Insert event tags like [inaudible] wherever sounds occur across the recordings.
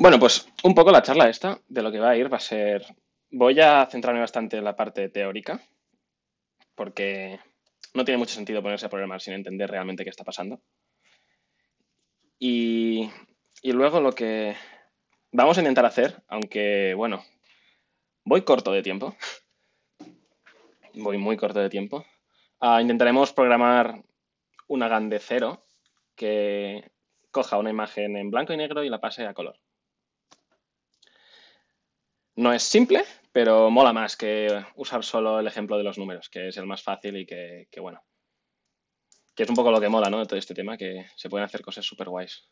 Bueno, pues un poco la charla esta de lo que va a ir va a ser... Voy a centrarme bastante en la parte teórica, porque no tiene mucho sentido ponerse a programar sin entender realmente qué está pasando. Y, luego lo que vamos a intentar hacer, aunque bueno, voy corto de tiempo, [laughs] voy muy corto de tiempo, ah, intentaremos programar una GAN de cero que coja una imagen en blanco y negro y la pase a color. No es simple, pero mola más que usar solo el ejemplo de los números, que es el más fácil y que, bueno, que es un poco lo que mola, ¿no? Todo este tema, que se pueden hacer cosas súper guays.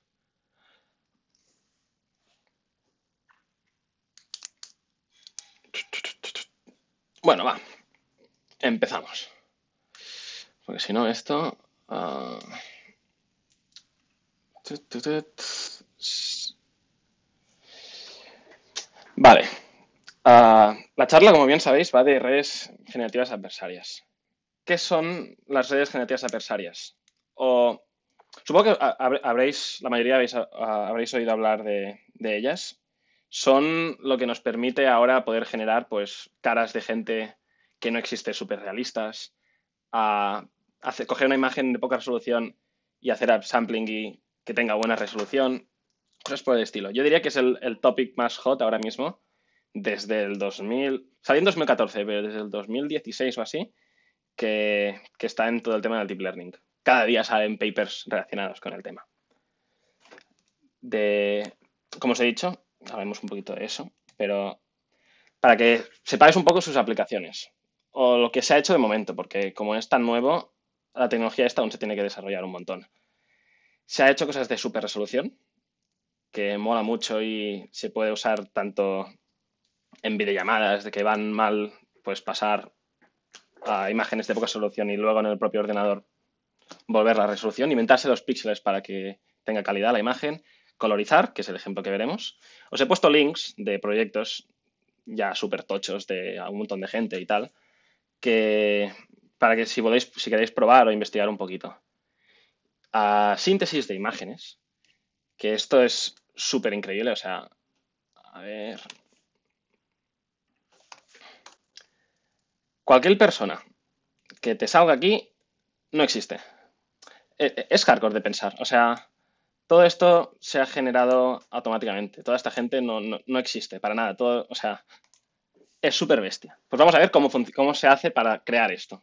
Bueno, va. Empezamos. Porque si no, esto... Vale. Ah, la charla, como bien sabéis, va de redes generativas adversarias. ¿Qué son las redes generativas adversarias? O, supongo que habréis, la mayoría habréis oído hablar de, ellas. Son lo que nos permite ahora poder generar pues, caras de gente que no existe súper realistas, hacer, coger una imagen de poca resolución y hacer sampling y que tenga buena resolución, cosas por el estilo. Yo diría que es el topic más hot ahora mismo desde el 2000, salió en 2014, pero desde el 2016 o así, que, está en todo el tema del deep learning. Cada día salen papers relacionados con el tema. De, como os he dicho, sabemos un poquito de eso, pero para que sepáis un poco sus aplicaciones o lo que se ha hecho de momento, porque como es tan nuevo, la tecnología esta aún se tiene que desarrollar un montón. Se ha hecho cosas de super resolución, que mola mucho y se puede usar tanto en videollamadas de que van mal, pues pasar a imágenes de poca resolución y luego en el propio ordenador volver la resolución, inventarse los píxeles para que tenga calidad la imagen, colorizar, que es el ejemplo que veremos. Os he puesto links de proyectos ya súper tochos de un montón de gente y tal, que para que si si queréis probar o investigar un poquito. A síntesis de imágenes, que esto es súper increíble, o sea, a ver, Cualquier persona que te salga aquí no existe. E, e, es hardcore de pensar. O sea, todo esto se ha generado automáticamente. Toda esta gente no, existe para nada. Todo, o sea, es súper bestia. Pues vamos a ver cómo, cómo se hace para crear esto.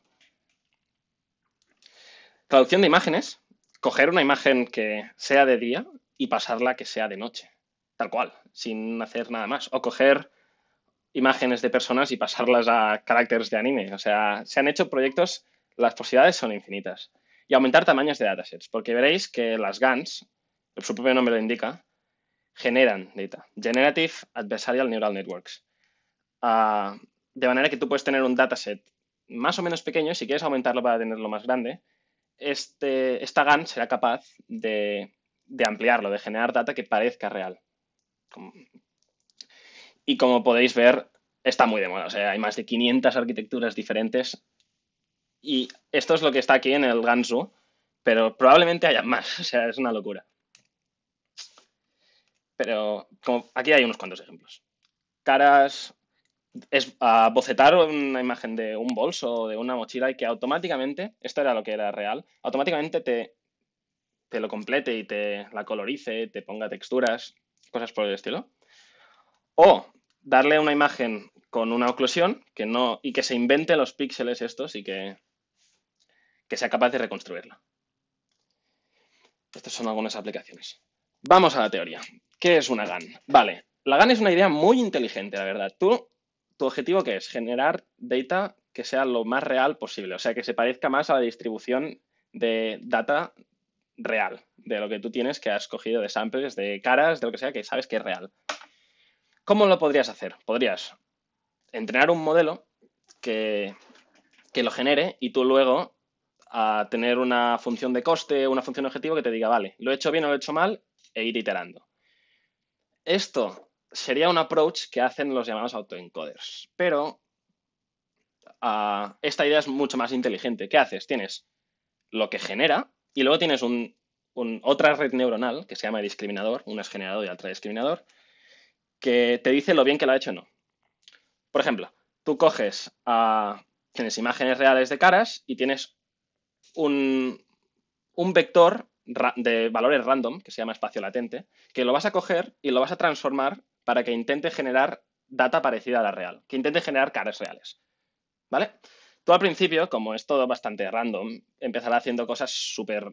Traducción de imágenes. Coger una imagen que sea de día y pasarla que sea de noche. Tal cual, sin hacer nada más. O coger imágenes de personas y pasarlas a caracteres de anime. O sea, se han hecho proyectos, las posibilidades son infinitas. Y aumentar tamaños de datasets, porque veréis que las GANs, su propio nombre lo indica, generan data. Generative Adversarial Neural Networks. Ah, de manera que tú puedes tener un dataset más o menos pequeño, si quieres aumentarlo para tenerlo más grande, este, esta GAN será capaz de, de ampliarlo, de generar data que parezca real. Y como podéis ver, está muy de moda. O sea, hay más de 500 arquitecturas diferentes. Y esto es lo que está aquí en el Gansu, pero probablemente haya más. [laughs] O sea, es una locura. Pero aquí hay unos cuantos ejemplos. Caras, es bocetar una imagen de un bolso o de una mochila y que automáticamente, esto era lo que era real, automáticamente te, te lo complete y te la colorice, te ponga texturas, cosas por el estilo. O darle una imagen con una oclusión que no, y que se invente los píxeles estos y que, que sea capaz de reconstruirla. Estas son algunas aplicaciones. Vamos a la teoría. ¿Qué es una GAN? Vale, la GAN es una idea muy inteligente, la verdad. Tú, tu objetivo qué es? Generar data que sea lo más real posible, o sea, que se parezca más a la distribución de data real, de lo que tú tienes que has cogido de samples, de caras, de lo que sea, que sabes que es real. ¿Cómo lo podrías hacer? Podrías entrenar un modelo que, lo genere y tú luego a tener una función de coste, una función objetivo que te diga, vale, lo he hecho bien o lo he hecho mal, e ir iterando. Esto sería un approach que hacen los llamados autoencoders, pero ah, esta idea es mucho más inteligente. ¿Qué haces? Tienes lo que genera y luego tienes otra red neuronal que se llama discriminador, una es generador y otra discriminador, que te dice lo bien que lo ha hecho o no. Por ejemplo, tú coges, a tienes imágenes reales de caras y tienes un, vector de valores random, que se llama espacio latente, que lo vas a coger y lo vas a transformar para que intente generar data parecida a la real, que intente generar caras reales. ¿Vale? Tú al principio, como es todo bastante random, empezará haciendo cosas súper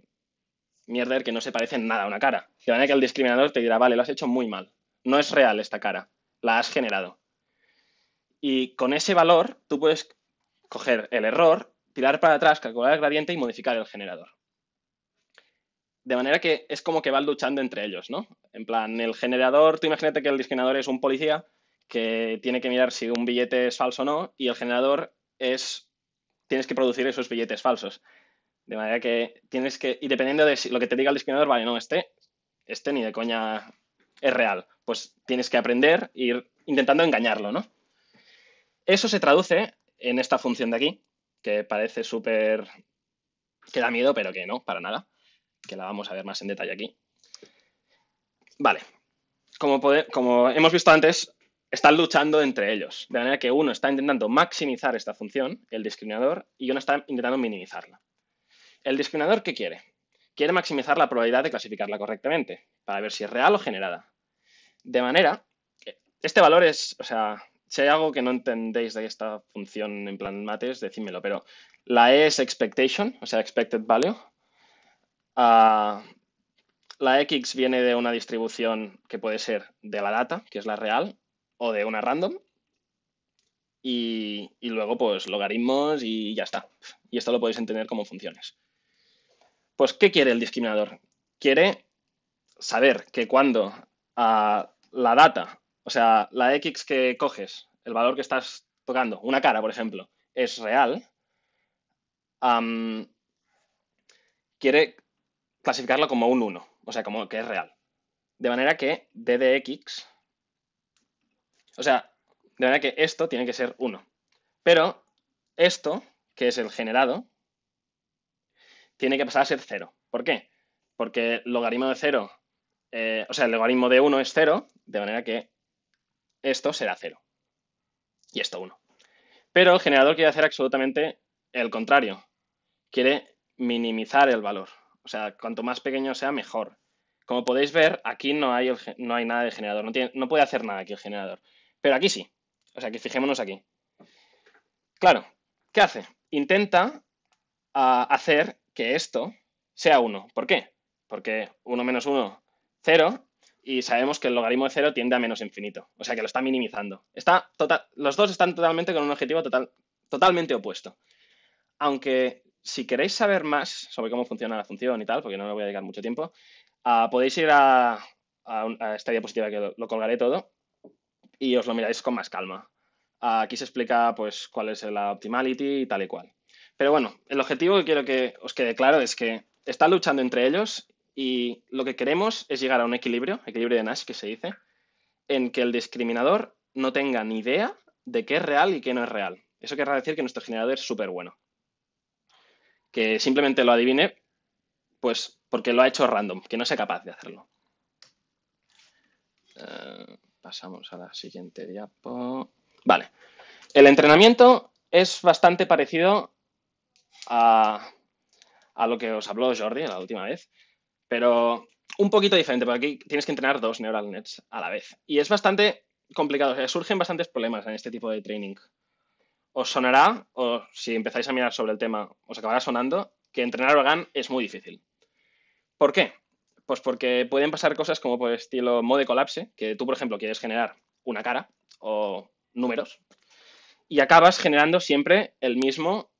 mierder que no se parecen nada a una cara. De manera que el discriminador te dirá, vale, lo has hecho muy mal no es real esta cara, la has generado. Y con ese valor tú puedes coger el error, tirar para atrás, calcular el gradiente y modificar el generador. De manera que es como que van luchando entre ellos, ¿no? En plan, el generador, tú imagínate que el discriminador es un policía que tiene que mirar si un billete es falso o no, y el generador es, tienes que producir esos billetes falsos. De manera que tienes que, y dependiendo de si, lo que te diga el discriminador, vale, no, este, este ni de coña es real pues tienes que aprender e ir intentando engañarlo, ¿no? Eso se traduce en esta función de aquí, que parece súper... que da miedo, pero que no, para nada, que la vamos a ver más en detalle aquí. Vale, como, como hemos visto antes, están luchando entre ellos, de manera que uno está intentando maximizar esta función, el discriminador, y uno está intentando minimizarla. ¿El discriminador qué quiere? Quiere maximizar la probabilidad de clasificarla correctamente, para ver si es real o generada. De manera, este valor es, o sea, si hay algo que no entendéis de esta función en plan mates, decídmelo, pero la E es expectation, o sea, expected value. Ah, la X viene de una distribución que puede ser de la data, que es la real, o de una random. Y, luego, pues, logaritmos y ya está. Y esto lo podéis entender como funciones. Pues, ¿qué quiere el discriminador? Quiere saber que cuando ah, la data, o sea, la X que coges, el valor que estás tocando, una cara, por ejemplo, es real, quiere clasificarla como un 1, o sea, como que es real. De manera que D de X, o sea, de manera que esto tiene que ser 1. Pero esto, que es el generado, tiene que pasar a ser 0. ¿Por qué? Porque el logaritmo de 0 eh, o sea, el logaritmo de 1 es 0, de manera que esto será 0. Y esto 1. Pero el generador quiere hacer absolutamente el contrario. Quiere minimizar el valor. O sea, cuanto más pequeño sea, mejor. Como podéis ver, aquí no hay, nada de generador. No, puede hacer nada aquí el generador. Pero aquí sí. O sea, que fijémonos aquí. Claro, ¿qué hace? Intenta ah, hacer que esto sea 1. ¿Por qué? Porque 1 menos 1 cero y sabemos que el logaritmo de cero tiende a menos infinito, o sea que lo está minimizando. Está total, los dos están totalmente con un objetivo total, totalmente opuesto. Aunque si queréis saber más sobre cómo funciona la función y tal, porque no me voy a dedicar mucho tiempo, ah, podéis ir a, esta diapositiva que lo, colgaré todo y os lo miráis con más calma. aquí se explica pues, cuál es la optimality y tal y cual. Pero bueno, el objetivo que quiero que os quede claro es que están luchando entre ellos y lo que queremos es llegar a un equilibrio, equilibrio de Nash que se dice, en que el discriminador no tenga ni idea de qué es real y qué no es real. Eso querrá decir que nuestro generador es súper bueno. Que simplemente lo adivine, pues porque lo ha hecho random, que no sea capaz de hacerlo. Eh, pasamos a la siguiente diapo. Vale. El entrenamiento es bastante parecido a, a lo que os habló Jordi la última vez pero un poquito diferente, porque aquí tienes que entrenar dos neural nets a la vez. Y es bastante complicado, o surgen bastantes problemas en este tipo de training. Os sonará, o si empezáis a mirar sobre el tema, os acabará sonando, que entrenar organ es muy difícil. ¿Por qué? Pues porque pueden pasar cosas como por estilo mode colapse, que tú, por ejemplo, quieres generar una cara o números, y acabas generando siempre el mismo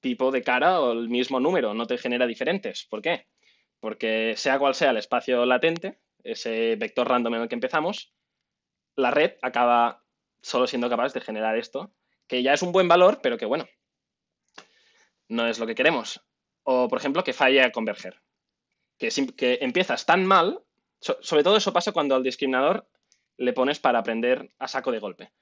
tipo de cara o el mismo número, no te genera diferentes. ¿Por qué? porque sea cual sea el espacio latente, ese vector random en el que empezamos, la red acaba solo siendo capaz de generar esto, que ya es un buen valor, pero que bueno, no es lo que queremos. O, por ejemplo, que falle a converger. Que, empiezas tan mal, sobre todo eso pasa cuando al discriminador le pones para aprender a saco de golpe.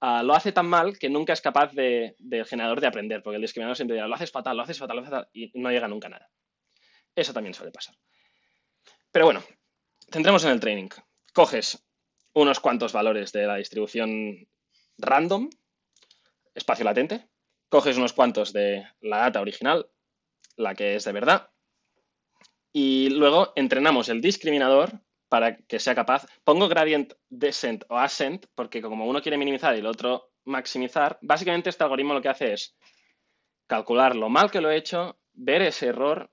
Ah, lo hace tan mal que nunca es capaz del de, generador de aprender, porque el discriminador siempre dirá, lo haces fatal, lo haces fatal, lo haces fatal, y no llega nunca a nada. Eso también suele pasar. Pero bueno, centremos en el training. Coges unos cuantos valores de la distribución random, espacio latente, coges unos cuantos de la data original, la que es de verdad, y luego entrenamos el discriminador para que sea capaz. Pongo gradient descent o ascent porque como uno quiere minimizar y el otro maximizar, básicamente este algoritmo lo que hace es calcular lo mal que lo he hecho, ver ese error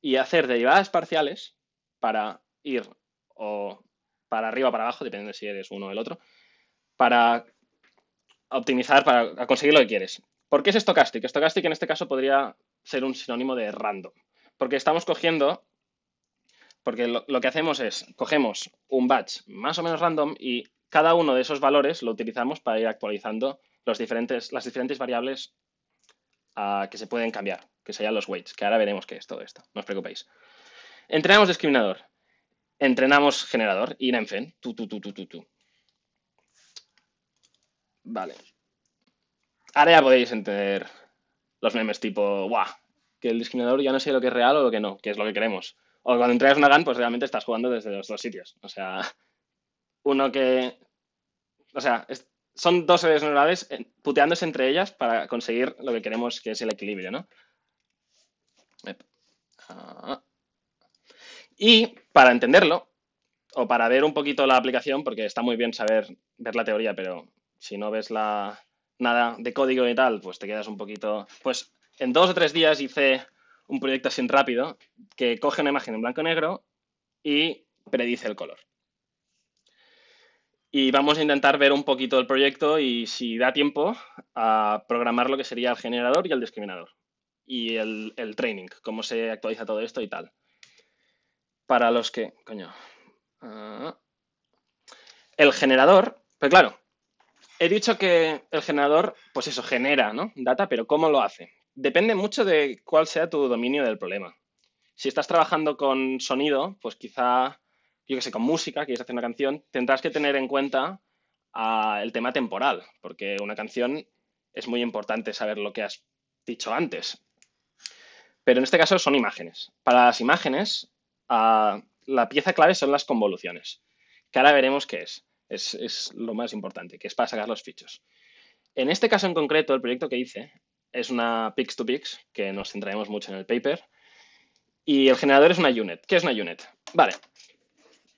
y hacer derivadas parciales para ir o para arriba o para abajo, dependiendo de si eres uno o el otro, para optimizar, para conseguir lo que quieres. ¿Por qué es stochastic? Stochastic en este caso podría ser un sinónimo de random, porque estamos cogiendo, porque lo, que hacemos es, cogemos un batch más o menos random y cada uno de esos valores lo utilizamos para ir actualizando diferentes, las diferentes variables ah, que se pueden cambiar que serían los weights, que ahora veremos qué es todo esto, no os preocupéis. Entrenamos discriminador, entrenamos generador, y en tú, tú, tú, tú, tú, tú. Vale. Ahora ya podéis entender los memes tipo, ¡guau! Que el discriminador ya no sé lo que es real o lo que no, que es lo que queremos. O cuando entregas una GAN, pues realmente estás jugando desde los dos sitios. O sea, uno que. O sea, son dos redes neurales eh, puteándose entre ellas para conseguir lo que queremos que es el equilibrio, ¿no? Ah. Y para entenderlo, o para ver un poquito la aplicación, porque está muy bien saber ver la teoría, pero si no ves la, nada de código y tal, pues te quedas un poquito... Pues en dos o tres días hice un proyecto así rápido que coge una imagen en blanco y negro y predice el color. Y vamos a intentar ver un poquito el proyecto y si da tiempo a programar lo que sería el generador y el discriminador y el, training, cómo se actualiza todo esto y tal. Para los que, coño, ah. el generador, pues claro, he dicho que el generador, pues eso, genera ¿no? data, pero ¿cómo lo hace? Depende mucho de cuál sea tu dominio del problema. Si estás trabajando con sonido, pues quizá, yo qué sé, con música, quieres hacer una canción, tendrás que tener en cuenta ah, el tema temporal, porque una canción es muy importante saber lo que has dicho antes. Pero en este caso son imágenes. Para las imágenes, ah, la pieza clave son las convoluciones, que ahora veremos qué es. es. lo más importante, que es para sacar los fichos. En este caso en concreto, el proyecto que hice es una pix 2 pix, que nos centraremos mucho en el paper, y el generador es una unit. ¿Qué es una unit? Vale,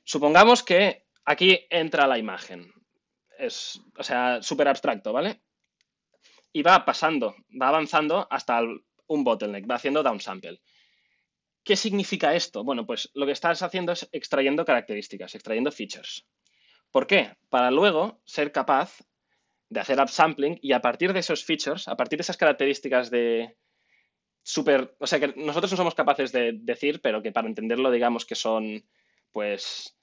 supongamos que aquí entra la imagen. Es, o sea, súper abstracto, ¿vale? Y va pasando, va avanzando hasta el un bottleneck, va haciendo downsample. ¿Qué significa esto? Bueno, pues lo que estás haciendo es extrayendo características, extrayendo features. ¿Por qué? Para luego ser capaz de hacer upsampling y a partir de esos features, a partir de esas características de súper... o sea que nosotros no somos capaces de decir, pero que para entenderlo digamos que son pues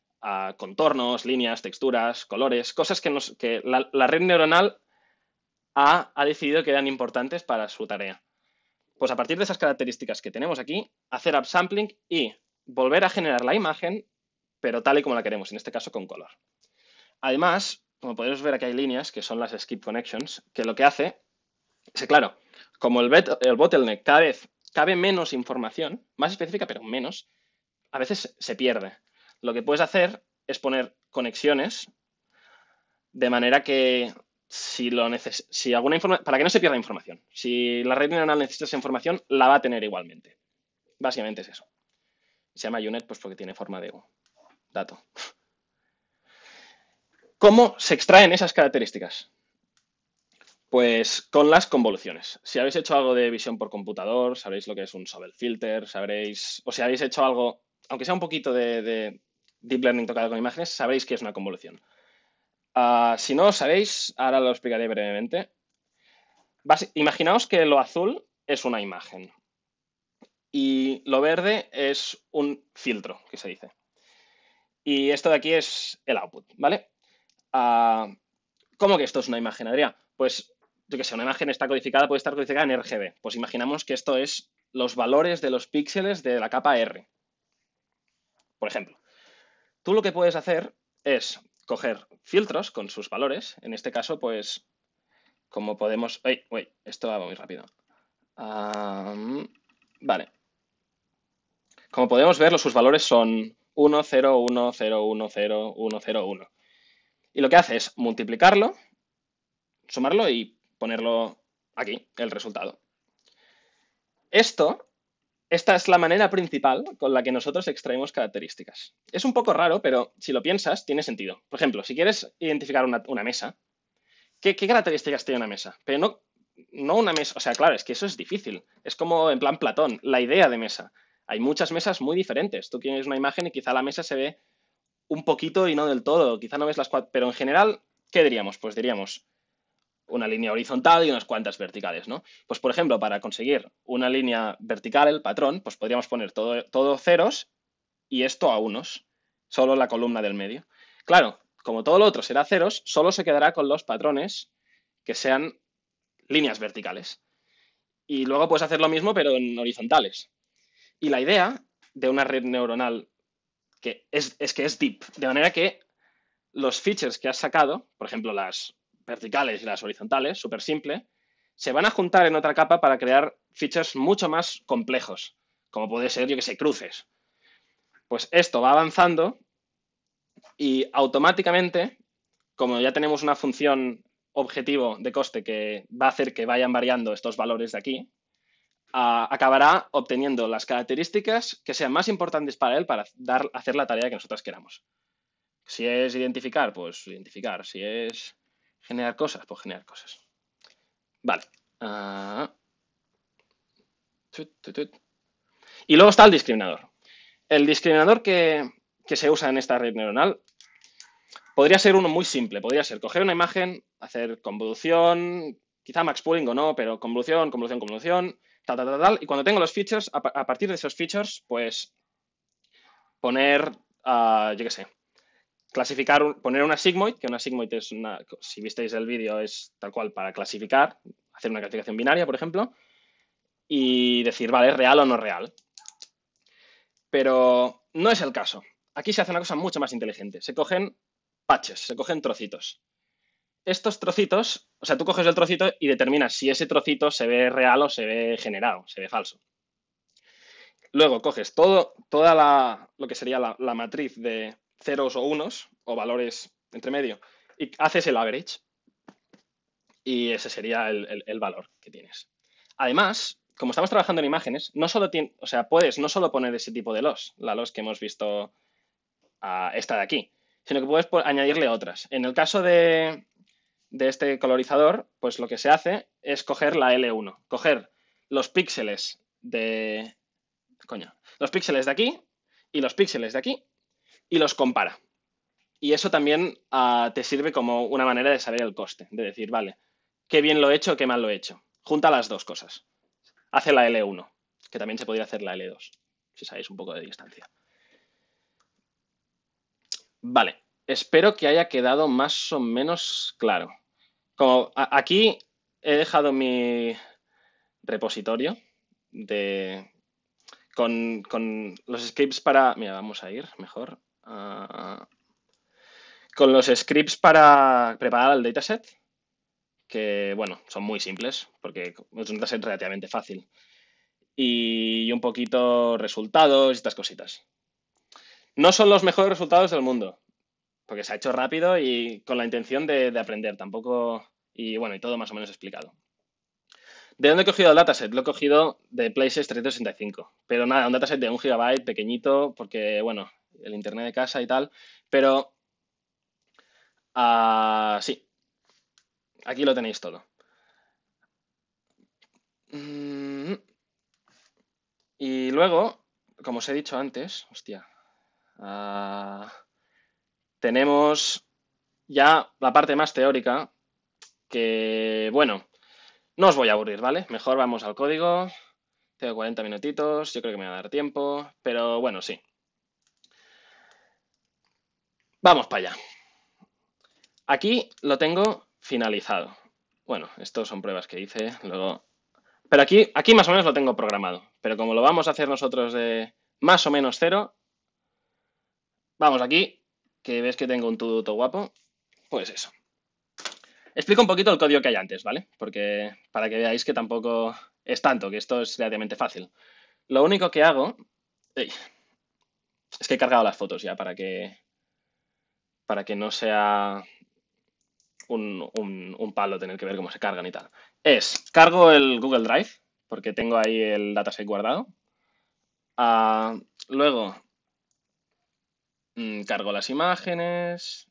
contornos, líneas, texturas, colores, cosas que, la, red neuronal ha, ha decidido que eran importantes para su tarea. Pues a partir de esas características que tenemos aquí, hacer upsampling y volver a generar la imagen, pero tal y como la queremos, en este caso con color. Además, como podéis ver aquí hay líneas, que son las skip connections, que lo que hace es que, claro, como el, el bottleneck cada vez cabe menos información, más específica, pero menos, a veces se pierde. Lo que puedes hacer es poner conexiones de manera que si, lo alguna para que no se pierda información. Si la red neuronal necesita esa información, la va a tener igualmente. Básicamente es eso. Se llama UNET pues porque tiene forma de dato. ¿Cómo se extraen esas características? Pues con las convoluciones. Si habéis hecho algo de visión por computador, sabréis lo que es un Sobel filter, sabréis, o si habéis hecho algo, aunque sea un poquito de, de deep learning tocado con imágenes, sabréis que es una convolución. Ah, si no lo sabéis, ahora lo explicaré brevemente. imaginaos que lo azul es una imagen y lo verde es un filtro, que se dice. Y esto de aquí es el output, ¿vale? Ah, ¿Cómo que esto es una imagen, Adrián? Pues, yo que sé, una imagen está codificada, puede estar codificada en RGB. Pues imaginamos que esto es los valores de los píxeles de la capa R. Por ejemplo, tú lo que puedes hacer es coger filtros con sus valores. En este caso, pues, como podemos... esto va muy rápido. vale. Como podemos ver, sus valores son 1, 0, 1, 0, 1, 0, 1, 0, 1. Y lo que hace es multiplicarlo, sumarlo y ponerlo aquí, el resultado. Esto esta es la manera principal con la que nosotros extraemos características. Es un poco raro, pero si lo piensas, tiene sentido. Por ejemplo, si quieres identificar una, mesa, ¿qué, características tiene una mesa? Pero no, no una mesa, o sea, claro, es que eso es difícil. Es como en plan Platón, la idea de mesa. Hay muchas mesas muy diferentes. Tú tienes una imagen y quizá la mesa se ve un poquito y no del todo, quizá no ves las cuatro, pero en general, ¿qué diríamos? Pues diríamos, una línea horizontal y unas cuantas verticales, ¿no? Pues, por ejemplo, para conseguir una línea vertical, el patrón, pues podríamos poner todo, ceros y esto a unos, solo la columna del medio. Claro, como todo lo otro será ceros, solo se quedará con los patrones que sean líneas verticales. Y luego puedes hacer lo mismo, pero en horizontales. Y la idea de una red neuronal que es, es que es deep, de manera que los features que has sacado, por ejemplo, las verticales y las horizontales, súper simple, se van a juntar en otra capa para crear features mucho más complejos, como puede ser, yo que sé, cruces. Pues esto va avanzando y automáticamente, como ya tenemos una función objetivo de coste que va a hacer que vayan variando estos valores de aquí, acabará obteniendo las características que sean más importantes para él para hacer la tarea que nosotros queramos. Si es identificar, pues identificar. Si es ¿Generar cosas? Pues generar cosas. Vale. Ah. Y luego está el discriminador. El discriminador que, se usa en esta red neuronal podría ser uno muy simple. Podría ser coger una imagen, hacer convolución, quizá max pooling o no, pero convolución, convolución, convolución, tal, tal, tal, tal. Y cuando tengo los features, a, partir de esos features, pues poner, ah, yo qué sé, clasificar, poner una sigmoid, que una sigmoid es una, si visteis el vídeo, es tal cual para clasificar, hacer una clasificación binaria, por ejemplo, y decir, vale, es real o no real. Pero no es el caso. Aquí se hace una cosa mucho más inteligente. Se cogen patches, se cogen trocitos. Estos trocitos, o sea, tú coges el trocito y determinas si ese trocito se ve real o se ve generado, se ve falso. Luego coges todo, toda la, lo que sería la matriz de, ceros o unos, o valores entre medio, y haces el average. Y ese sería el, valor que tienes. Además, como estamos trabajando en imágenes, no solo o sea, puedes no solo poner ese tipo de los, la los que hemos visto a esta de aquí, sino que puedes añadirle otras. En el caso de, este colorizador, pues lo que se hace es coger la L1, coger los píxeles de... Coño, los píxeles de aquí y los píxeles de aquí y los compara. Y eso también ah, te sirve como una manera de saber el coste, de decir, vale, qué bien lo he hecho, qué mal lo he hecho. Junta las dos cosas. Hace la L1, que también se podría hacer la L2, si sabéis un poco de distancia. Vale, espero que haya quedado más o menos claro. Como aquí he dejado mi repositorio de, con, con los scripts para... Mira, vamos a ir mejor Ah, con los scripts para preparar el dataset, que bueno, son muy simples, porque es un dataset relativamente fácil. Y un poquito resultados y estas cositas. No son los mejores resultados del mundo, porque se ha hecho rápido y con la intención de, de aprender tampoco. Y bueno, y todo más o menos explicado. ¿De dónde he cogido el dataset? Lo he cogido de Places 365. Pero nada, un dataset de un gigabyte, pequeñito, porque, bueno, el internet de casa y tal, pero ah, sí, aquí lo tenéis todo. Mm. Y luego, como os he dicho antes, hostia, ah, tenemos ya la parte más teórica que, bueno, no os voy a aburrir, ¿vale? Mejor vamos al código. Tengo 40 minutitos, yo creo que me va a dar tiempo, pero bueno, sí. Vamos para allá. Aquí lo tengo finalizado. Bueno, esto son pruebas que hice, luego... Pero aquí, aquí más o menos lo tengo programado. Pero como lo vamos a hacer nosotros de más o menos cero, vamos aquí, que ves que tengo un tuduto guapo, pues eso. Explico un poquito el código que hay antes, ¿vale? Porque para que veáis que tampoco es tanto, que esto es relativamente fácil. Lo único que hago... es que he cargado las fotos ya para que para que no sea un, palo tener que ver cómo se cargan y tal. Es, cargo el Google Drive, porque tengo ahí el dataset guardado. Ah, luego, mm, cargo las imágenes.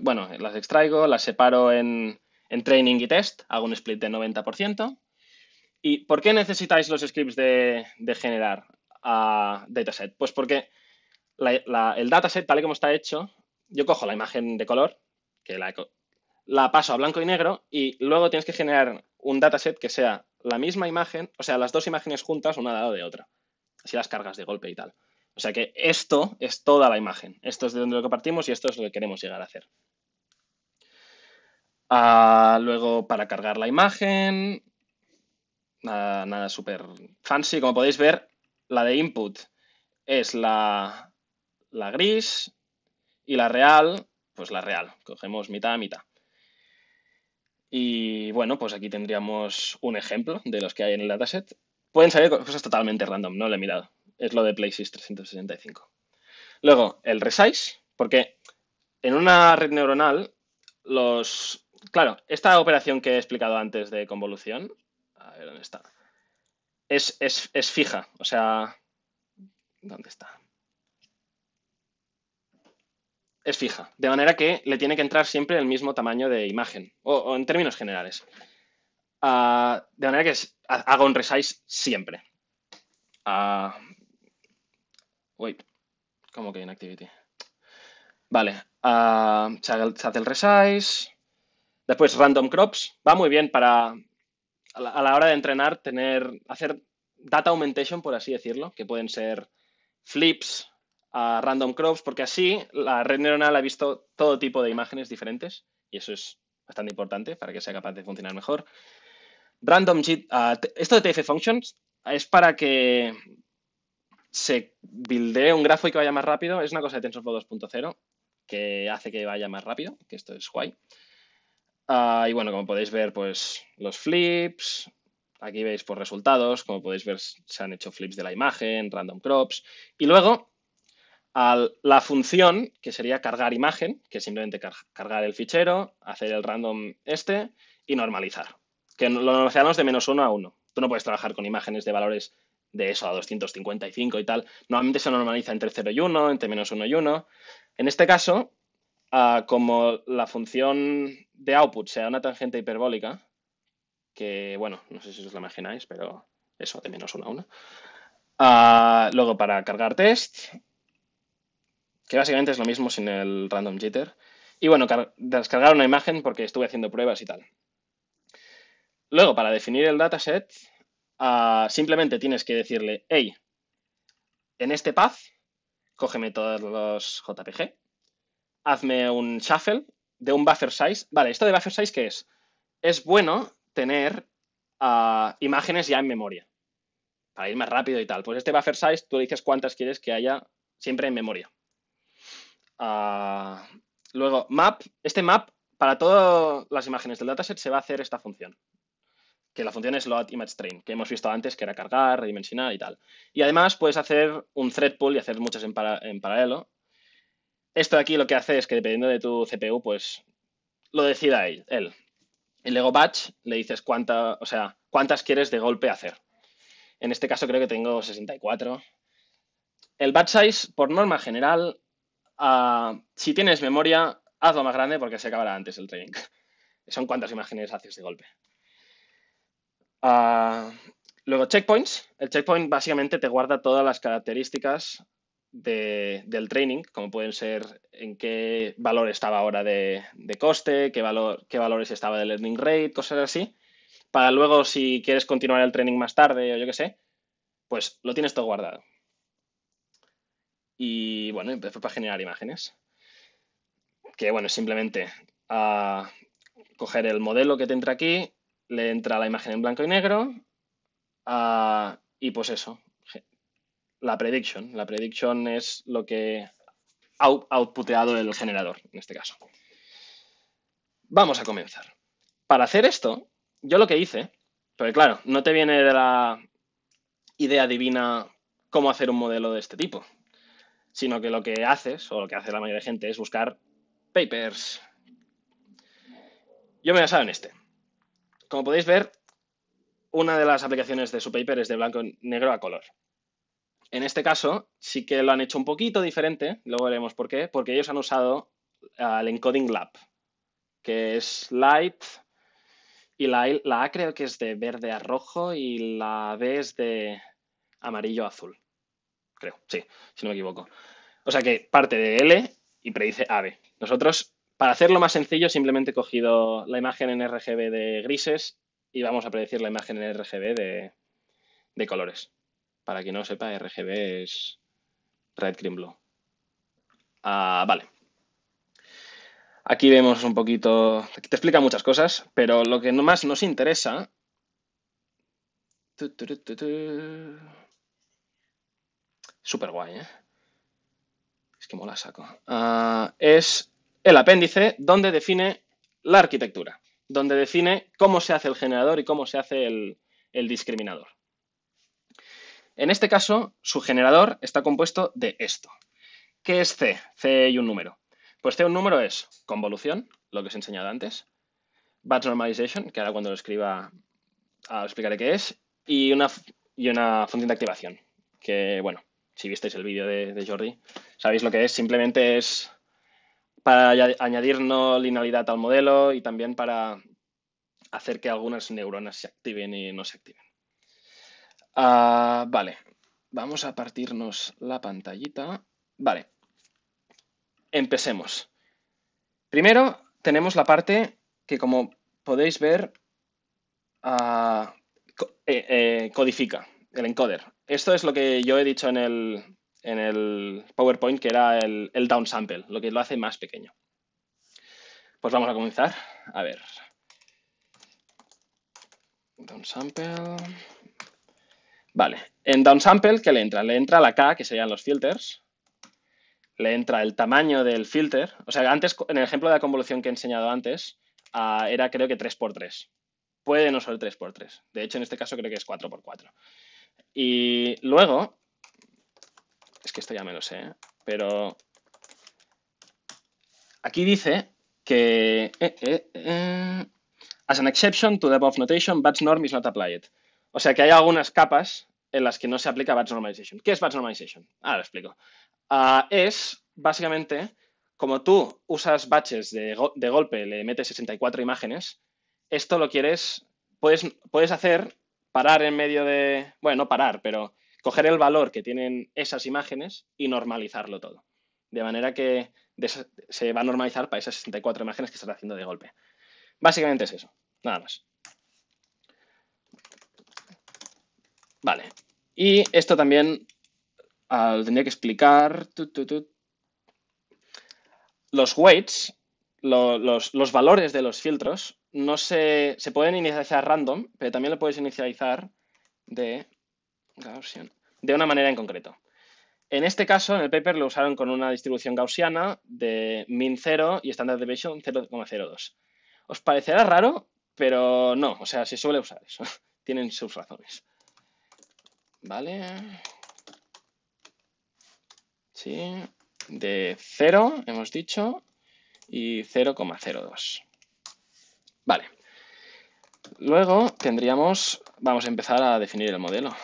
bueno, las extraigo, las separo en, training y test, hago un split de 90%. ¿Y por qué necesitáis los scripts de, generar a ah, dataset? Pues porque el dataset, tal y como está hecho, yo cojo la imagen de color, que la, paso a blanco y negro, y luego tienes que generar un dataset que sea la misma imagen, o sea, las dos imágenes juntas, una al lado de otra. Así las cargas de golpe y tal. O sea que esto es toda la imagen. Esto es de donde lo compartimos y esto es lo que queremos llegar a hacer. Ah, luego, para cargar la imagen, nada súper fancy. Como podéis ver, la de input es la, la gris y la real, pues la real. Cogemos mitad a mitad. Y bueno, pues aquí tendríamos un ejemplo de los que hay en el dataset. Pueden salir cosas totalmente random, no lo he mirado. Es lo de PlaySys 365. Luego, el resize, porque en una red neuronal, los. Claro, esta operación que he explicado antes de convolución. A ver dónde está. Es, es fija, o sea. ¿Dónde está? es fija, de manera que le tiene que entrar siempre el mismo tamaño de imagen, o, en términos generales. Ah, de manera que hago un resize siempre. Ah, wait, ¿cómo que inactivity? Vale, ah, se hace el resize. Después random crops, va muy bien para a la, hora de entrenar tener, hacer data augmentation, por así decirlo, que pueden ser flips, a random crops, porque así la red neuronal ha visto todo tipo de imágenes diferentes y eso es bastante importante para que sea capaz de funcionar mejor. Random ah, esto de TF Functions es para que se builde un grafo y que vaya más rápido. Es una cosa de TensorFlow 2.0 que hace que vaya más rápido, que esto es guay. Ah, y bueno, como podéis ver, pues los flips, aquí veis por resultados, como podéis ver se han hecho flips de la imagen, random crops, y luego a la función que sería cargar imagen, que es simplemente cargar el fichero, hacer el random este y normalizar, que lo normalizamos de menos 1 a 1. Tú no puedes trabajar con imágenes de valores de eso a 255 y tal. Normalmente se normaliza entre 0 y 1, entre menos 1 y 1. En este caso, ah, como la función de output sea una tangente hiperbólica, que bueno, no sé si os la imagináis, pero eso, de menos 1 a 1. Ah, luego para cargar test, que básicamente es lo mismo sin el random jitter. Y bueno, descargar una imagen porque estuve haciendo pruebas y tal. Luego, para definir el dataset, ah, simplemente tienes que decirle, hey, en este path, cógeme todos los JPG, hazme un shuffle de un buffer size. Vale, esto de buffer size, ¿qué es? Es bueno tener ah, imágenes ya en memoria, para ir más rápido y tal. Pues este buffer size, tú dices cuántas quieres que haya siempre en memoria. Ah, luego, map, este map, para todas las imágenes del dataset se va a hacer esta función, que la función es load image train, que hemos visto antes, que era cargar, redimensionar y tal. Y además puedes hacer un thread pool y hacer muchas en, paralelo. Esto de aquí lo que hace es que dependiendo de tu CPU, pues lo decida él. el Y luego batch le dices cuánta, o sea, cuántas quieres de golpe hacer. En este caso creo que tengo 64. El batch size, por norma general, Ah, si tienes memoria, hazlo más grande porque se acabará antes el training. [laughs] Son cuántas imágenes haces de golpe. Ah, luego, checkpoints. El checkpoint básicamente te guarda todas las características del training, como pueden ser en qué valor estaba ahora de, coste, qué, valor, qué valores estaba del learning rate, cosas así. Para luego, si quieres continuar el training más tarde o yo qué sé, pues lo tienes todo guardado. Y bueno, empezó para generar imágenes. Que bueno, simplemente a coger el modelo que te entra aquí, le entra la imagen en blanco y negro y pues eso, la prediction. La prediction es lo que ha outputeado el generador, en este caso. Vamos a comenzar. Para hacer esto, yo lo que hice, porque claro, no te viene de la idea divina cómo hacer un modelo de este tipo sino que lo que haces, o lo que hace la mayoría de gente, es buscar papers. Yo me he basado en este. Como podéis ver, una de las aplicaciones de su paper es de blanco negro a color. En este caso, sí que lo han hecho un poquito diferente, luego veremos por qué, porque ellos han usado ah, el Encoding Lab, que es light, y la, la, A creo que es de verde a rojo y la B es de amarillo a azul creo, sí, si no me equivoco. O sea que parte de L y predice AB. Nosotros, para hacerlo más sencillo, simplemente he cogido la imagen en RGB de grises y vamos a predecir la imagen en RGB de, colores. Para quien no sepa, RGB es red, green, blue. Ah, vale. Aquí vemos un poquito, aquí te explica muchas cosas, pero lo que más nos interesa... Súper guay, ¿eh? Es que mola saco. Ah, es el apéndice donde define la arquitectura, donde define cómo se hace el generador y cómo se hace el, discriminador. En este caso, su generador está compuesto de esto. ¿Qué es C? C y un número. Pues C un número es convolución, lo que os he enseñado antes, batch normalization, que ahora cuando lo escriba ah, explicaré qué es, y una, y una función de activación, que bueno, si visteis el vídeo de, Jordi, sabéis lo que es. Simplemente es para añadir no linealidad al modelo y también para hacer que algunas neuronas se activen y no se activen. Ah, vale, vamos a partirnos la pantallita. Vale, empecemos. Primero tenemos la parte que como podéis ver ah, eh, eh, codifica el encoder. Esto es lo que yo he dicho en el, PowerPoint, que era el, el downsample, lo que lo hace más pequeño. Pues vamos a comenzar. A ver. Downsample. Vale. En downsample, ¿qué le entra? Le entra la K, que serían los filters. Le entra el tamaño del filter. O sea, antes, en el ejemplo de la convolución que he enseñado antes, ah, era creo que 3x3. Puede no ser 3x3. De hecho, en este caso creo que es 4x4. Y luego, es que esto ya me lo sé, ¿eh? pero aquí dice que eh, eh, as an exception to the above notation, batch norm is not applied. O sea que hay algunas capas en las que no se aplica batch normalization. ¿Qué es batch normalization? Ahora lo explico. Ah, es básicamente como tú usas batches de, golpe de golpe, le metes 64 imágenes, esto lo quieres, puedes, puedes hacer parar en medio de, bueno, no parar, pero coger el valor que tienen esas imágenes y normalizarlo todo. De manera que se va a normalizar para esas 64 imágenes que estás haciendo de golpe. Básicamente es eso, nada más. Vale, y esto también lo tendría que explicar. Los weights, los, los valores de los filtros, no se, pueden inicializar random, pero también lo puedes inicializar de de una manera en concreto. En este caso, en el paper lo usaron con una distribución gaussiana de min 0 y standard deviation 0,02. Os parecerá raro, pero no, o sea, se suele usar eso. [laughs] Tienen sus razones. Vale. Sí, de 0, hemos dicho, y 0,02. Vale. Luego tendríamos, vamos a empezar a definir el modelo.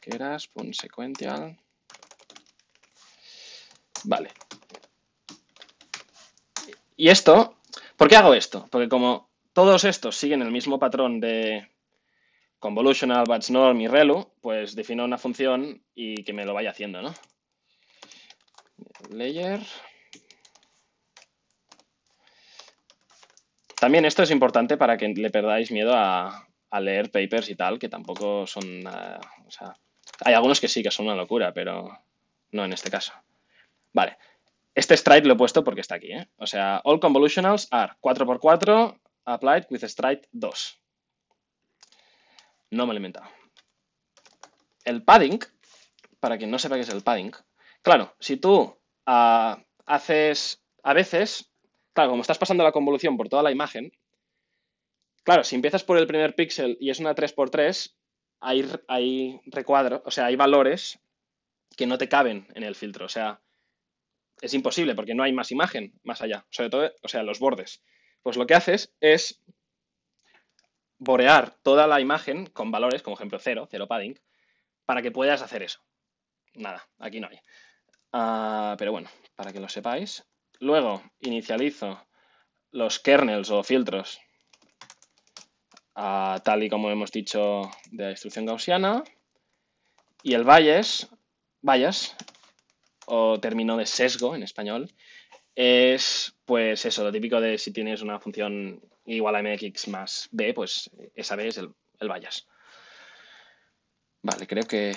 Que era sequential. Vale. Y esto, ¿por qué hago esto? Porque como todos estos siguen el mismo patrón de convolutional, batch norm y relu, pues defino una función y que me lo vaya haciendo, ¿no? Layer También esto es importante para que le perdáis miedo a, leer papers y tal, que tampoco son eh, o sea, hay algunos que sí que son una locura, pero no en este caso. Vale, este stride lo he puesto porque está aquí, ¿eh? O sea, all convolutionals are 4x4 applied with stride 2. No me lo he inventado. El padding, para quien no sepa qué es el padding, claro, si tú ah, haces, a veces claro, como estás pasando la convolución por toda la imagen, claro, si empiezas por el primer píxel y es una 3x3, hay, recuadros, o sea, hay valores que no te caben en el filtro, o sea, es imposible porque no hay más imagen más allá, sobre todo, o sea, los bordes. Pues lo que haces es borear toda la imagen con valores, como ejemplo 0, 0 padding, para que puedas hacer eso. Nada, aquí no hay. Ah, pero bueno, para que lo sepáis, Luego inicializo los kernels o filtros a, ah, tal y como hemos dicho de la instrucción gaussiana y el bias, o término de sesgo en español es pues eso, lo típico de si tienes una función igual a mx más b, pues esa b es el, el bias. Vale, creo que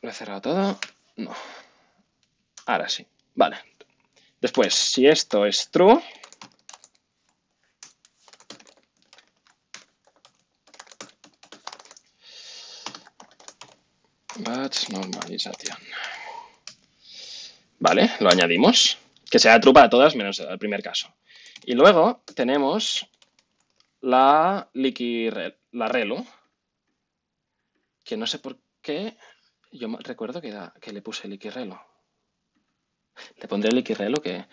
lo he cerrado todo. No. Ahora sí. Vale, Después, si esto es true, batch normalización. Vale, lo añadimos. Que sea true para todas menos el primer caso. Y luego tenemos la Relo. la que no sé por qué, yo recuerdo que, le puse liquirelo. Te pondré el xrelo que...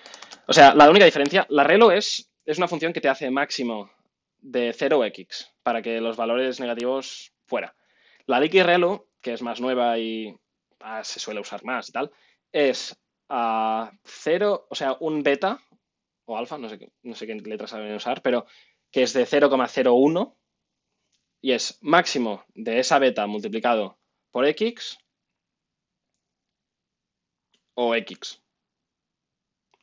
O sea, la única diferencia, la relo es, es una función que te hace máximo de 0x para que los valores negativos fuera. La xrelo, que es más nueva y ah, se suele usar más y tal, es a 0, o sea, un beta o alfa, no sé, no sé qué letras saben usar, pero que es de 0,01 y es máximo de esa beta multiplicado por x o x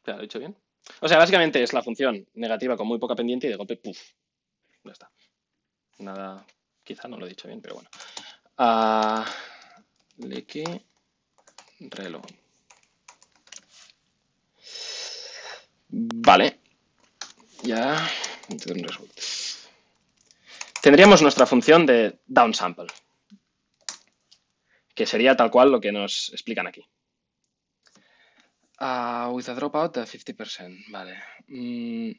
lo he dicho bien. O sea, básicamente es la función negativa con muy poca pendiente y de golpe, puff, ya está. Nada, quizá no lo he dicho bien, pero bueno. Ah, leque reloj. Vale. Ya. Tendríamos nuestra función de downsample, que sería tal cual lo que nos explican aquí with a dropout fifty 50%, vale. Mm,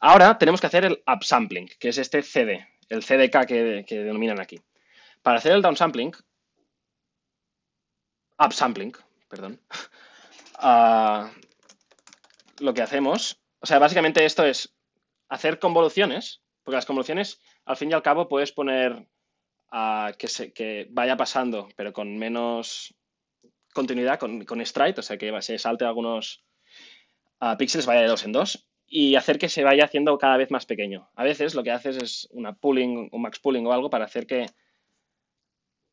ahora tenemos que hacer el upsampling, que es este CD, el CDK que, denominan aquí. Para hacer el downsampling, upsampling, perdón, [laughs] ah, lo que hacemos, o sea, básicamente esto es hacer convoluciones, porque las convoluciones, al fin y al cabo, puedes poner que, se, que vaya pasando, pero con menos continuidad con, con Stride, o sea que se salte algunos ah, píxeles, vaya de dos en dos y hacer que se vaya haciendo cada vez más pequeño. A veces lo que haces es una pooling, un max pooling o algo para hacer que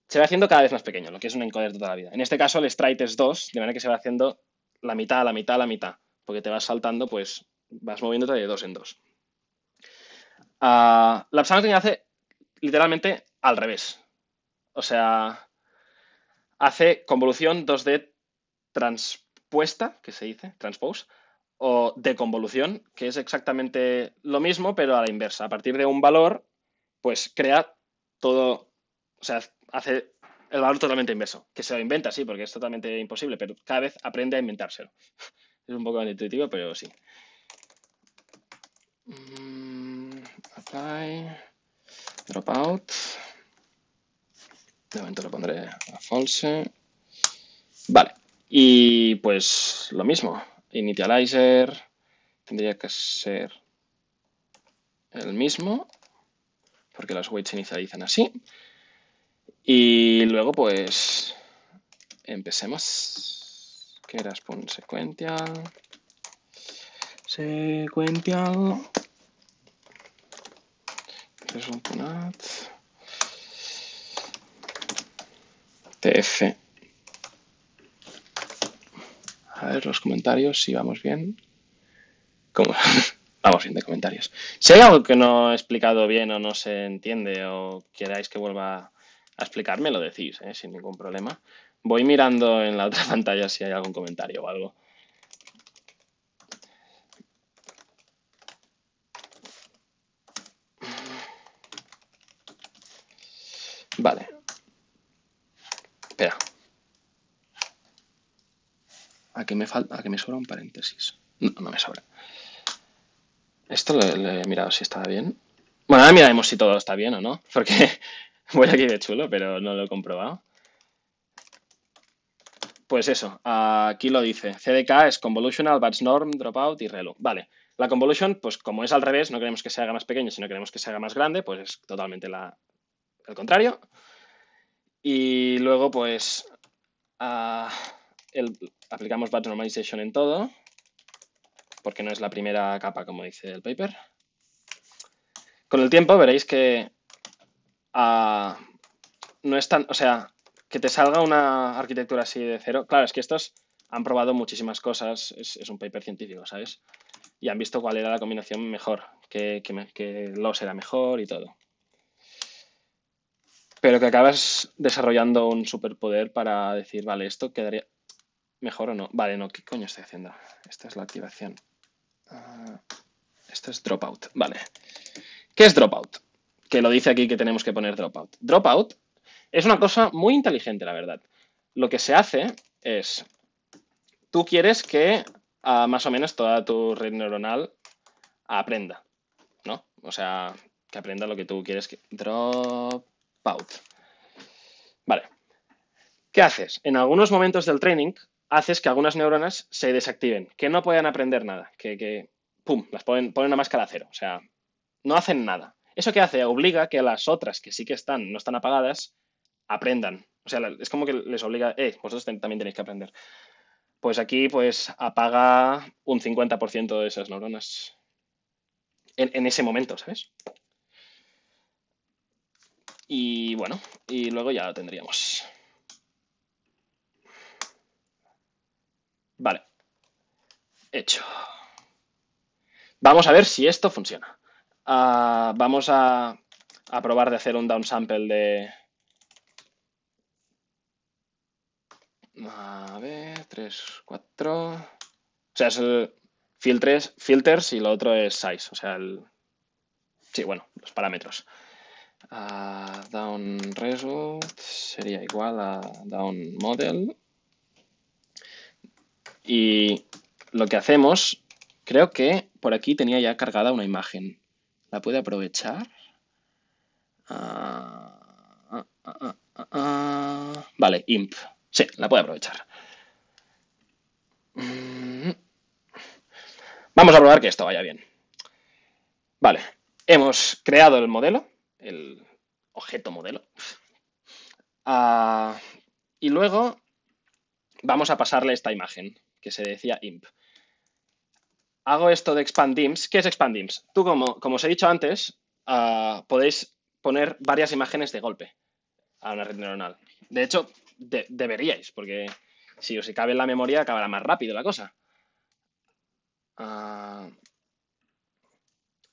se va haciendo cada vez más pequeño, lo que es un encoder toda la vida. En este caso el stride es 2, de manera que se va haciendo la mitad, la mitad, la mitad, porque te vas saltando, pues vas moviéndote de dos en dos. Uh, la hace literalmente al revés. O sea, hace convolución 2D transpuesta, que se dice, transpose, o de convolución, que es exactamente lo mismo, pero a la inversa. A partir de un valor, pues crea todo, o sea, hace el valor totalmente inverso, que se lo inventa, sí, porque es totalmente imposible, pero cada vez aprende a inventárselo. [laughs] Es un poco intuitivo, pero sí. Mm, apply, dropout. De momento lo pondré a false. Vale. Y pues lo mismo. Initializer tendría que ser el mismo. Porque las weights inicializan así. Y luego pues empecemos. Que era sequential. Es tf. A ver los comentarios, si vamos bien. [laughs] vamos bien de comentarios. Si hay algo que no he explicado bien o no se entiende o queráis que vuelva a explicarme, lo decís, ¿eh? sin ningún problema. Voy mirando en la otra [laughs] pantalla si hay algún comentario o algo. Vale. Espera. ¿A qué me falta? ¿A que me sobra un paréntesis? No, no me sobra. Esto lo, he mirado si estaba bien. Bueno, ahora miraremos si todo está bien o no, porque [laughs] voy aquí de chulo, pero no lo he comprobado. Pues eso, aquí lo dice. CDK es convolutional, batch norm, dropout y relu. Vale, la convolution, pues como es al revés, no queremos que se haga más pequeño, sino queremos que se haga más grande, pues es totalmente la, el contrario. Y luego, pues, ah, aplicamos batch normalization en todo, porque no es la primera capa, como dice el paper. Con el tiempo veréis que ah, no es tan, o sea, que te salga una arquitectura así de cero. Claro, es que estos han probado muchísimas cosas, es, un paper científico, ¿sabes? Y han visto cuál era la combinación mejor, que, lo que los era mejor y todo pero que acabas desarrollando un superpoder para decir, vale, esto quedaría mejor o no. Vale, no, ¿qué coño estoy haciendo? Esta es la activación. Ah, esto es dropout, vale. ¿Qué es dropout? Que lo dice aquí que tenemos que poner dropout. Dropout es una cosa muy inteligente, la verdad. Lo que se hace es, tú quieres que ah, más o menos toda tu red neuronal aprenda, ¿no? O sea, que aprenda lo que tú quieres que... Drop Vale. ¿Qué haces? En algunos momentos del training haces que algunas neuronas se desactiven, que no puedan aprender nada, que, pum, las ponen, ponen una máscara cero, o sea, no hacen nada. ¿Eso qué hace? Obliga que las otras que sí que están, no están apagadas, aprendan. O sea, es como que les obliga, eh, vosotros también tenéis que aprender. Pues aquí, pues, apaga un 50% de esas neuronas en ese momento, ¿sabes? Y bueno, y luego ya lo tendríamos. Vale. Hecho. Vamos a ver si esto funciona. Ah, vamos a, probar de hacer un downsample de... A ver, 3, 4... O sea, es el filters, filters y lo otro es size, o sea, el... Sí, bueno, los parámetros a down result sería igual a down model y lo que hacemos creo que por aquí tenía ya cargada una imagen la puede aprovechar ah, ah, ah, vale imp sí la puede aprovechar mm. vamos a probar que esto vaya bien vale hemos creado el modelo el objeto modelo. [laughs] Ah, y luego vamos a pasarle esta imagen que se decía imp. Hago esto de expandims. ¿Qué es expandims? Tú, como, os he dicho antes, ah, podéis poner varias imágenes de golpe a una red neuronal. De hecho, deberíais, porque si os cabe en la memoria, acabará más rápido la cosa. Ah,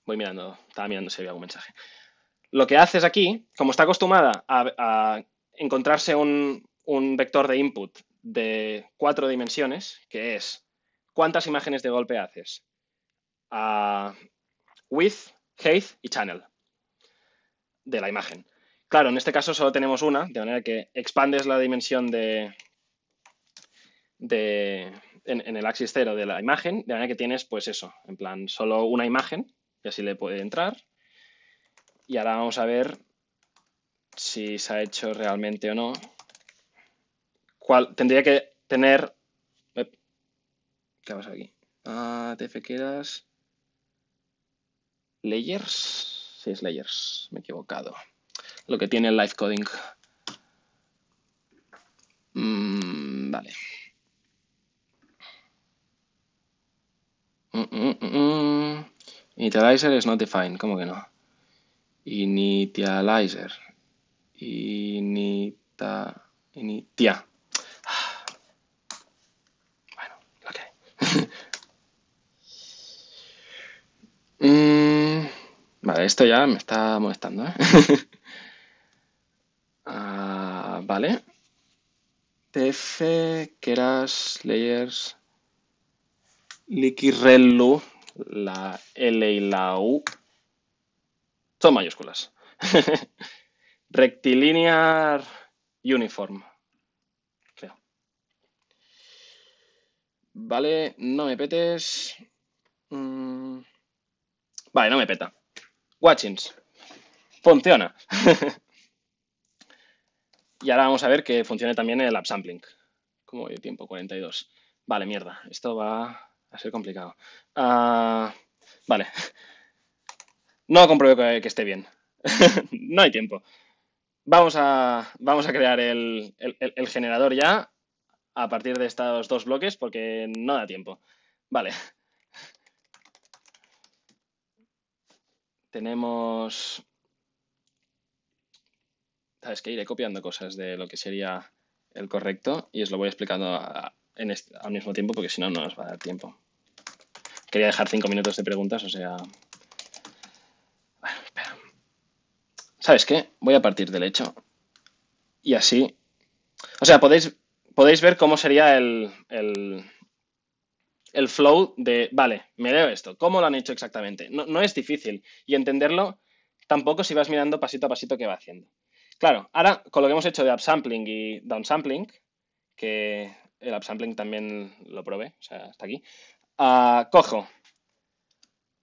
voy mirando, estaba mirando si había algún mensaje. Lo que haces aquí, como está acostumbrada a, encontrarse un, vector de input de cuatro dimensiones, que es cuántas imágenes de golpe haces, a width, height y channel de la imagen. Claro, en este caso solo tenemos una, de manera que expandes la dimensión de, en, el axis cero de la imagen, de manera que tienes pues eso, en plan solo una imagen, y así le puede entrar, y ahora vamos a ver si se ha hecho realmente o no. ¿Cuál? Tendría que tener... ¿Qué pasa aquí? Ah, quedas... Layers. Sí, es layers. Me he equivocado. Lo que tiene el live coding. Mm, vale. Mm, mm, mm, Initializer is not defined. ¿Cómo que no? Initializer. Inita, initia. [sighs] Bueno, lo que hay. vale, esto ya me está molestando. ¿eh? [laughs] ah, vale. TF, Keras, Layers, Liquirello, la L y la U son mayúsculas. [laughs] Rectilinear uniform. Vale, no me petes. Mm. Vale, no me peta. Watchings. Funciona. [laughs] y ahora vamos a ver que funcione también el upsampling. ¿Cómo voy de tiempo? 42. Vale, mierda. Esto va a ser complicado. Ah, vale. No ha que, que esté bien. [laughs] no hay tiempo. Vamos a, vamos a crear el, generador ya a partir de estos dos bloques porque no da tiempo. Vale. Tenemos... Sabes que iré copiando cosas de lo que sería el correcto y os lo voy explicando en al mismo tiempo porque si no, no nos va a dar tiempo. Quería dejar cinco minutos de preguntas, o sea, ¿Sabes qué? Voy a partir del hecho. Y así. O sea, podéis, podéis ver cómo sería el, el, flow de, vale, me leo esto. ¿Cómo lo han hecho exactamente? No, es difícil. Y entenderlo tampoco si vas mirando pasito a pasito qué va haciendo. Claro, ahora con lo que hemos hecho de upsampling y downsampling, que el upsampling también lo probé, o sea, está aquí, ah, cojo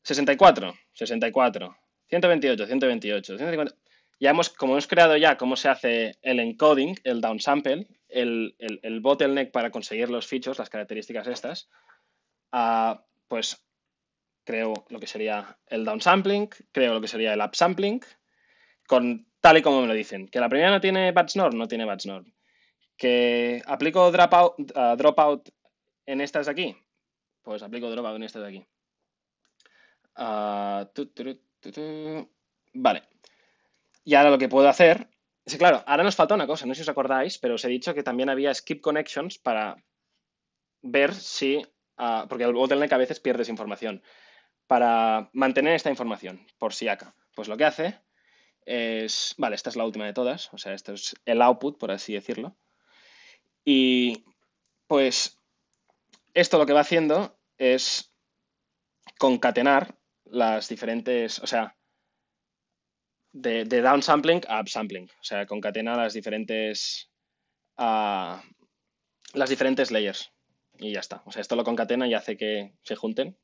64, 64, 128, 128, 150, ya hemos, como hemos creado ya cómo se hace el encoding, el downsample, el, bottleneck para conseguir los fichos, las características estas, ah, pues creo lo que sería el downsampling, creo lo que sería el upsampling, con tal y como me lo dicen. Que la primera no tiene batch norm, no tiene batch norm. Que aplico dropout, ah, dropout en estas de aquí, pues aplico dropout en estas de aquí. Ah, vale. Y ahora lo que puedo hacer Sí, claro, ahora nos falta una cosa, no sé si os acordáis, pero os he dicho que también había skip connections para ver si, Porque ah, porque el bottleneck a veces pierdes información, para mantener esta información por si acá. Pues lo que hace es, vale, esta es la última de todas, o sea, esto es el output, por así decirlo. Y pues esto lo que va haciendo es concatenar las diferentes, o sea, de, de downsampling a upsampling. O sea, concatena las diferentes, ah, las diferentes layers. Y ya está. O sea, esto lo concatena y hace que se junten.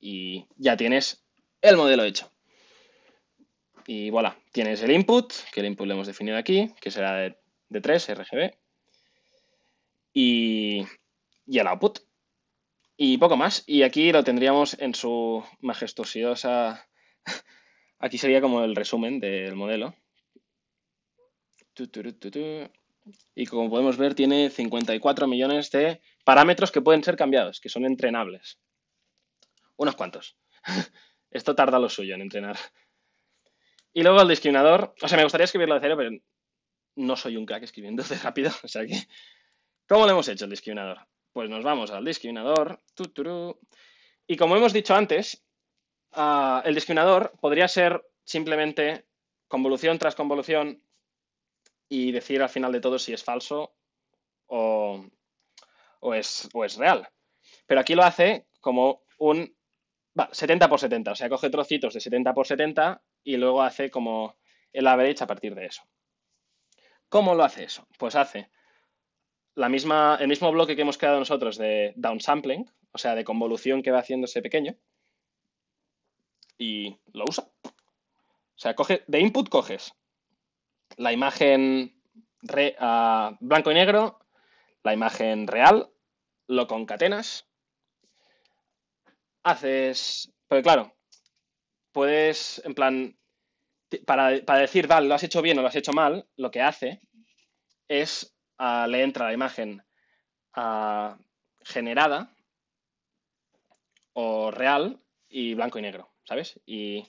Y ya tienes el modelo hecho. Y voilà, tienes el input, que el input lo hemos definido aquí, que será de, 3, RGB. Y, y el output. Y poco más. Y aquí lo tendríamos en su majestuosa Aquí sería como el resumen del modelo. Y como podemos ver, tiene 54 millones de parámetros que pueden ser cambiados, que son entrenables. Unos cuantos. [laughs] Esto tarda lo suyo en entrenar. Y luego el discriminador. O sea, me gustaría escribirlo de cero, pero no soy un crack escribiendo de rápido. [laughs] O sea ¿Cómo lo hemos hecho el discriminador? Pues nos vamos al discriminador. Y como hemos dicho antes, Ah, el discriminador podría ser simplemente convolución tras convolución y decir al final de todo si es falso o, es, real. Pero aquí lo hace como un 70 por 70, o sea, coge trocitos de 70 por 70 y luego hace como el average a partir de eso. ¿Cómo lo hace eso? Pues hace la misma, el mismo bloque que hemos creado nosotros de downsampling, o sea, de convolución que va haciendo ese pequeño, y lo usa. O sea, coge, de input coges la imagen ah, blanco y negro, la imagen real, lo concatenas, haces... Pero claro, puedes, en plan, para, decir, vale, lo has hecho bien o lo has hecho mal, lo que hace es, ah, le entra la imagen ah, generada o real y blanco y negro. ¿sabes? Y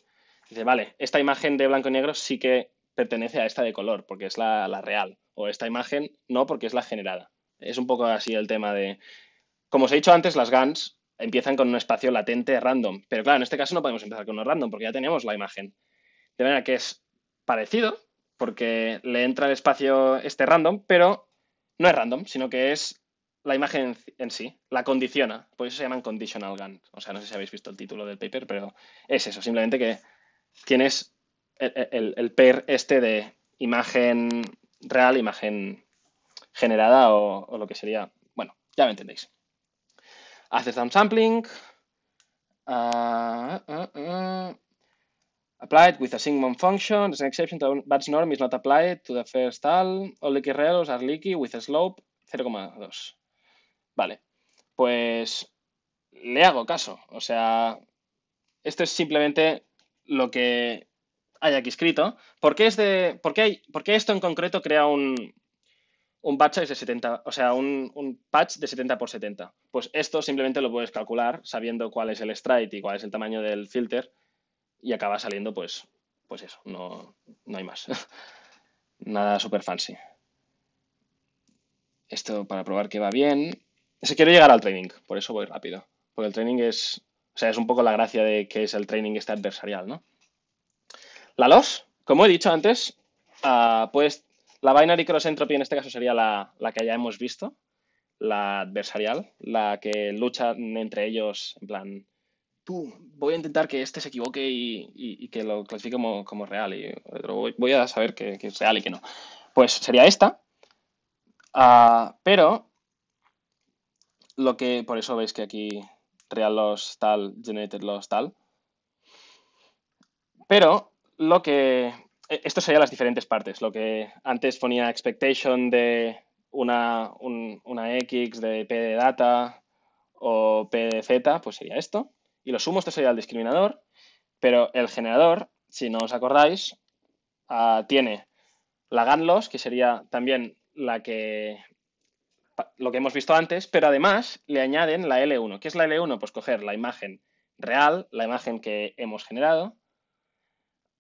dice, vale, esta imagen de blanco y negro sí que pertenece a esta de color, porque es la, real, o esta imagen no, porque es la generada. Es un poco así el tema de... Como os he dicho antes, las GANs empiezan con un espacio latente random, pero claro, en este caso no podemos empezar con uno random, porque ya tenemos la imagen. De manera que es parecido, porque le entra el espacio este random, pero no es random, sino que es la imagen en sí, la condiciona. Por eso se llaman conditional GAN. O sea, no sé si habéis visto el título del paper, pero es eso. Simplemente que tienes el, el, pair este de imagen real, imagen generada o, lo que sería. Bueno, ya me entendéis. hace some sampling ah, ah, ah, applied with a single function. There's an exception to batch norm is not applied to the first all. All leaky rails are leaky with a slope 0,2. Vale, pues le hago caso. O sea, esto es simplemente lo que hay aquí escrito. ¿Por qué, es de, por hay, esto en concreto crea un, de 70, o sea, un, patch de 70 por 70? Pues esto simplemente lo puedes calcular sabiendo cuál es el stride y cuál es el tamaño del filter y acaba saliendo pues, pues eso, no, no hay más. [laughs] Nada super fancy. Esto para probar que va bien. Se quiere llegar al training, por eso voy rápido. Porque el training es. O sea, es un poco la gracia de que es el training este adversarial, ¿no? La loss, como he dicho antes, ah, pues la binary cross entropy en este caso sería la, que ya hemos visto, la adversarial, la que lucha entre ellos en plan, tú, voy a intentar que este se equivoque y, que lo clasifique como, real y voy, a saber que, es real y que no. Pues sería esta, ah, pero lo que, por eso veis que aquí real los tal, generated los tal. Pero lo que, e, esto sería las diferentes partes, lo que antes ponía expectation de una, X de P de data o P de Z, pues sería esto. Y lo sumo, esto sería el discriminador, pero el generador, si no os acordáis, ah, tiene la loss, que sería también la que lo que hemos visto antes, pero además le añaden la L1. ¿Qué es la L1? Pues coger la imagen real, la imagen que hemos generado,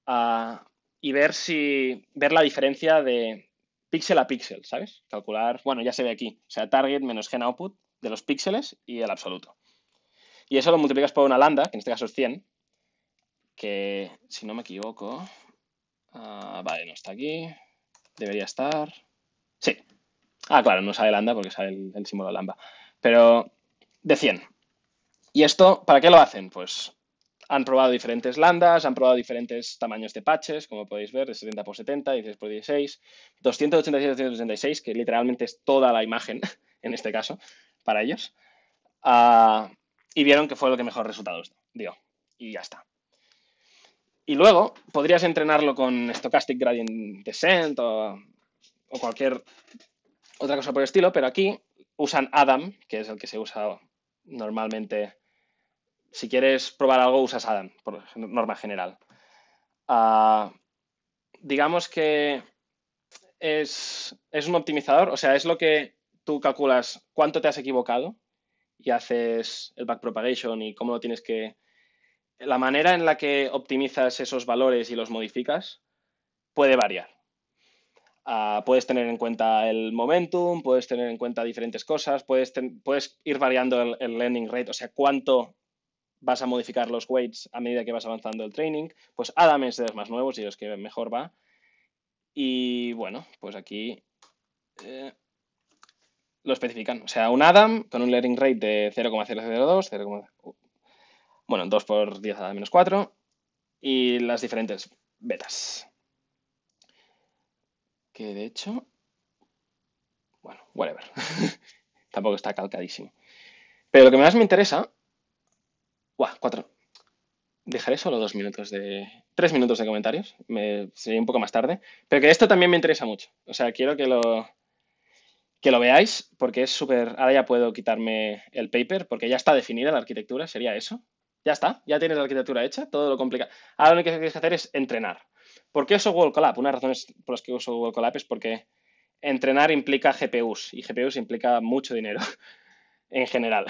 ah, y ver si ver la diferencia de píxel a píxel, ¿sabes? Calcular, bueno, ya se ve aquí, o sea, target menos gen output de los píxeles y el absoluto. Y eso lo multiplicas por una lambda, que en este caso es 100, que si no me equivoco, ah, vale, no está aquí, debería estar, sí, Ah, claro, no sale lambda porque sale el, símbolo lambda. Pero de 100. ¿Y esto para qué lo hacen? Pues han probado diferentes lambdas, han probado diferentes tamaños de patches, como podéis ver, de 70 por 70, 16 por 16, 286 286, que literalmente es toda la imagen, [laughs] en este caso, para ellos. Ah, y vieron que fue lo que mejor resultados dio. Y ya está. Y luego podrías entrenarlo con Stochastic Gradient Descent o cualquier otra cosa por estilo, pero aquí usan Adam, que es el que se usa normalmente. Si quieres probar algo, usas Adam, por norma general. Ah, digamos que es, es, un optimizador, o sea, es lo que tú calculas cuánto te has equivocado y haces el backpropagation y cómo lo tienes que... La manera en la que optimizas esos valores y los modificas puede variar. Ah, puedes tener en cuenta el momentum, puedes tener en cuenta diferentes cosas, puedes, puedes ir variando el, learning rate, o sea, cuánto vas a modificar los weights a medida que vas avanzando el training. Pues Adam es de más nuevos y los que mejor va. Y bueno, pues aquí eh, lo especifican. O sea, un Adam con un learning rate de 0,002, 0, uh, bueno, 2 por 10 a menos 4 y las diferentes betas que de hecho, bueno, whatever, [laughs] tampoco está calcadísimo. Pero lo que más me interesa, ¡buah! Cuatro. Dejaré solo dos minutos de. tres minutos de comentarios. sería un poco más tarde. Pero que esto también me interesa mucho. O sea, quiero que lo. que lo veáis, porque es súper. Ahora ya puedo quitarme el paper, porque ya está definida la arquitectura, sería eso. Ya está, ya tienes la arquitectura hecha, todo lo complicado. Ahora lo único que tienes que hacer es entrenar. ¿Por qué uso Google Colab? Una de las razones por las que uso Google Colab es porque entrenar implica GPUs y GPUs implica mucho dinero [laughs] en general.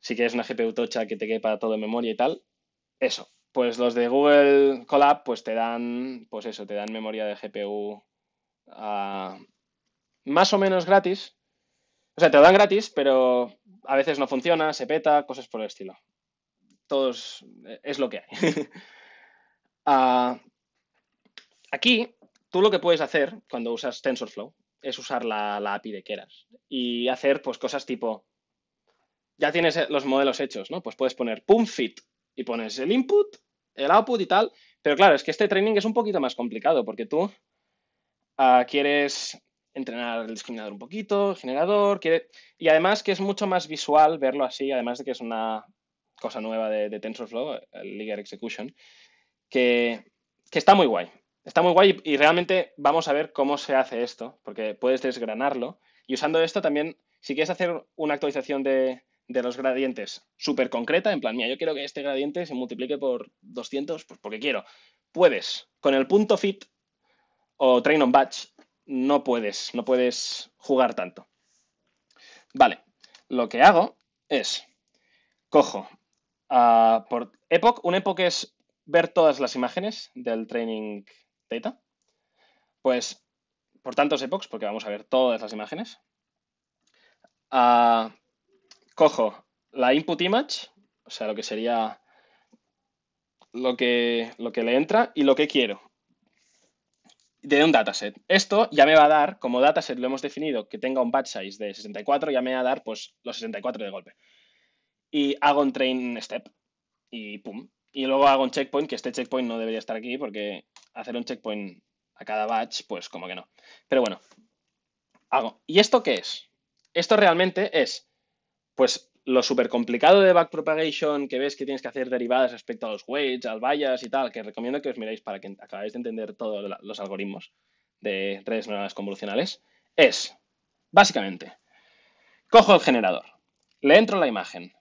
Si quieres una GPU tocha que te quede para todo en memoria y tal, eso. Pues los de Google Colab, pues te dan, pues eso, te dan memoria de GPU ah, más o menos gratis. O sea, te lo dan gratis, pero a veces no funciona, se peta, cosas por el estilo. Todos eh, es lo que hay. [laughs] Ah, Aquí, tú lo que puedes hacer cuando usas TensorFlow es usar la, API de Keras y hacer pues, cosas tipo, ya tienes eh, los modelos hechos, ¿no? Pues puedes poner fit y pones el input, el output y tal, pero claro, es que este training es un poquito más complicado porque tú ah, quieres entrenar el discriminador un poquito, el generador, y además que es mucho más visual verlo así, además de que es una cosa nueva de, TensorFlow, el Liger Execution, que, está muy guay. Está muy guay y, realmente vamos a ver cómo se hace esto, porque puedes desgranarlo. Y usando esto también, si quieres hacer una actualización de, los gradientes súper concreta, en plan, mira, yo quiero que este gradiente se multiplique por 200, pues porque quiero. Puedes, con el punto fit o train on batch, no puedes, no puedes jugar tanto. Vale, lo que hago es, cojo ah, por epoch, un epoch es ver todas las imágenes del training pues por tantos epochs, porque vamos a ver todas las imágenes, ah, cojo la input image, o sea, lo que sería lo que, lo que le entra y lo que quiero de un dataset. Esto ya me va a dar, como dataset lo hemos definido, que tenga un batch size de 64, ya me va a dar pues los 64 de golpe. Y hago un train step y pum. Y luego hago un checkpoint, que este checkpoint no debería estar aquí porque hacer un checkpoint a cada batch, pues como que no. Pero bueno, hago. ¿Y esto qué es? Esto realmente es, pues, lo súper complicado de backpropagation que ves que tienes que hacer derivadas respecto a los weights, al bias y tal, que recomiendo que os miréis para que acabáis de entender todos los algoritmos de redes neuronales convolucionales, es, básicamente, cojo el generador, le entro la imagen,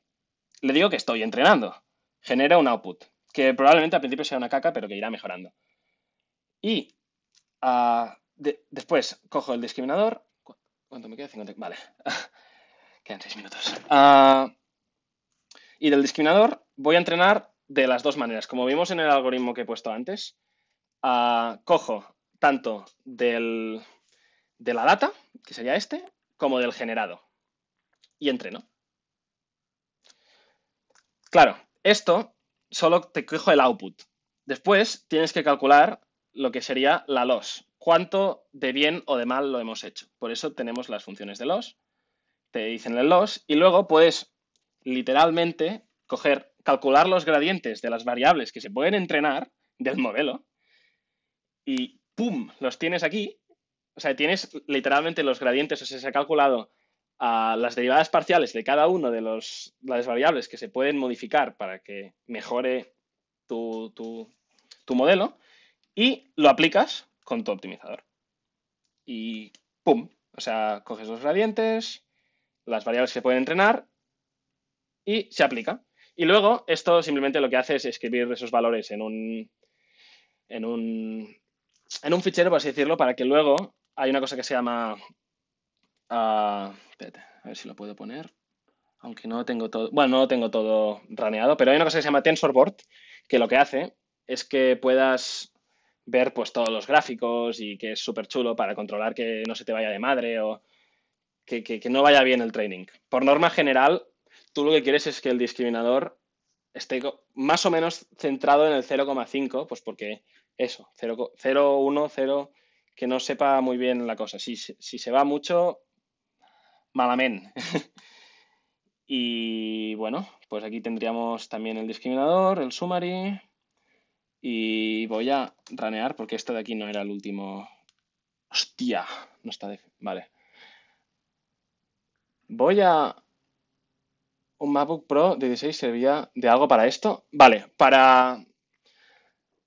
le digo que estoy entrenando, genera un output, que probablemente al principio sea una caca, pero que irá mejorando. Y ah, después cojo el discriminador. ¿Cuánto me queda? Vale. [laughs] Quedan seis minutos. Ah, y del discriminador voy a entrenar de las dos maneras. Como vimos en el algoritmo que he puesto antes, ah, cojo tanto del, de la data, que sería este, como del generado. Y entreno. Claro, esto solo te cojo el output. Después tienes que calcular lo que sería la loss ¿Cuánto de bien o de mal lo hemos hecho? Por eso tenemos las funciones de loss te dicen el loss y luego puedes literalmente coger, calcular los gradientes de las variables que se pueden entrenar del modelo y ¡pum! los tienes aquí. O sea, tienes literalmente los gradientes, o sea, se ha calculado a las derivadas parciales de cada una de las variables que se pueden modificar para que mejore tu, tu modelo y lo aplicas con tu optimizador. Y ¡pum! O sea, coges los gradientes, las variables que se pueden entrenar y se aplica. Y luego esto simplemente lo que hace es escribir esos valores en un, en un, en un fichero, por así decirlo, para que luego hay una cosa que se llama... Ah, a ver si lo puedo poner. Aunque no tengo todo... Bueno, no tengo todo raneado, pero hay una cosa que se llama TensorBoard, que lo que hace es que puedas ver pues todos los gráficos y que es súper chulo para controlar que no se te vaya de madre o que, no vaya bien el training. Por norma general, tú lo que quieres es que el discriminador esté más o menos centrado en el 0,5, pues porque eso, 0,1, 0, que no sepa muy bien la cosa. Si, si se va mucho, malamen. [laughs] y bueno, pues aquí tendríamos también el discriminador, el summary, y voy a ranear porque esto de aquí no era el último. Hostia, no está de... Vale. Voy a... Un MacBook Pro de 16 servía de algo para esto. Vale, para...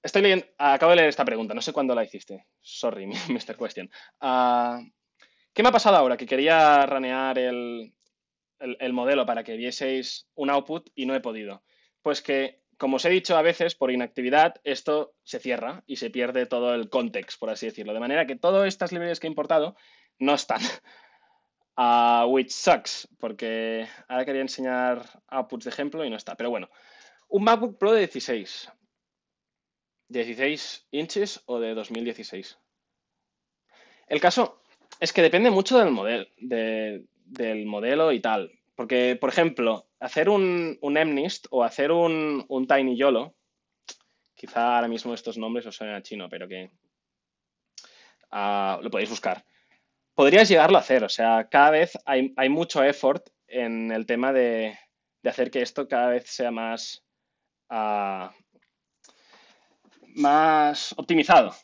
Estoy leyendo... Acabo de leer esta pregunta, no sé cuándo la hiciste. Sorry, [laughs] Mr. Question. Ah, ¿Qué me ha pasado ahora? Que quería ranear el, el modelo para que vieseis un output y no he podido. Pues que como os he dicho a veces, por inactividad, esto se cierra y se pierde todo el contexto, por así decirlo. De manera que todas estas librerías que he importado no están. [laughs] Ah, which sucks, porque ahora quería enseñar outputs de ejemplo y no está. Pero bueno, un MacBook Pro de 16. ¿16 inches o de 2016? El caso es que depende mucho del, del modelo y tal. Porque, por ejemplo, hacer un, un MNIST o hacer un, Tiny YOLO, quizá ahora mismo estos nombres os suenan a chino, pero que ah, lo podéis buscar. Podrías llegarlo a hacer, o sea, cada vez hay, mucho effort en el tema de, hacer que esto cada vez sea más, ah, más optimizado,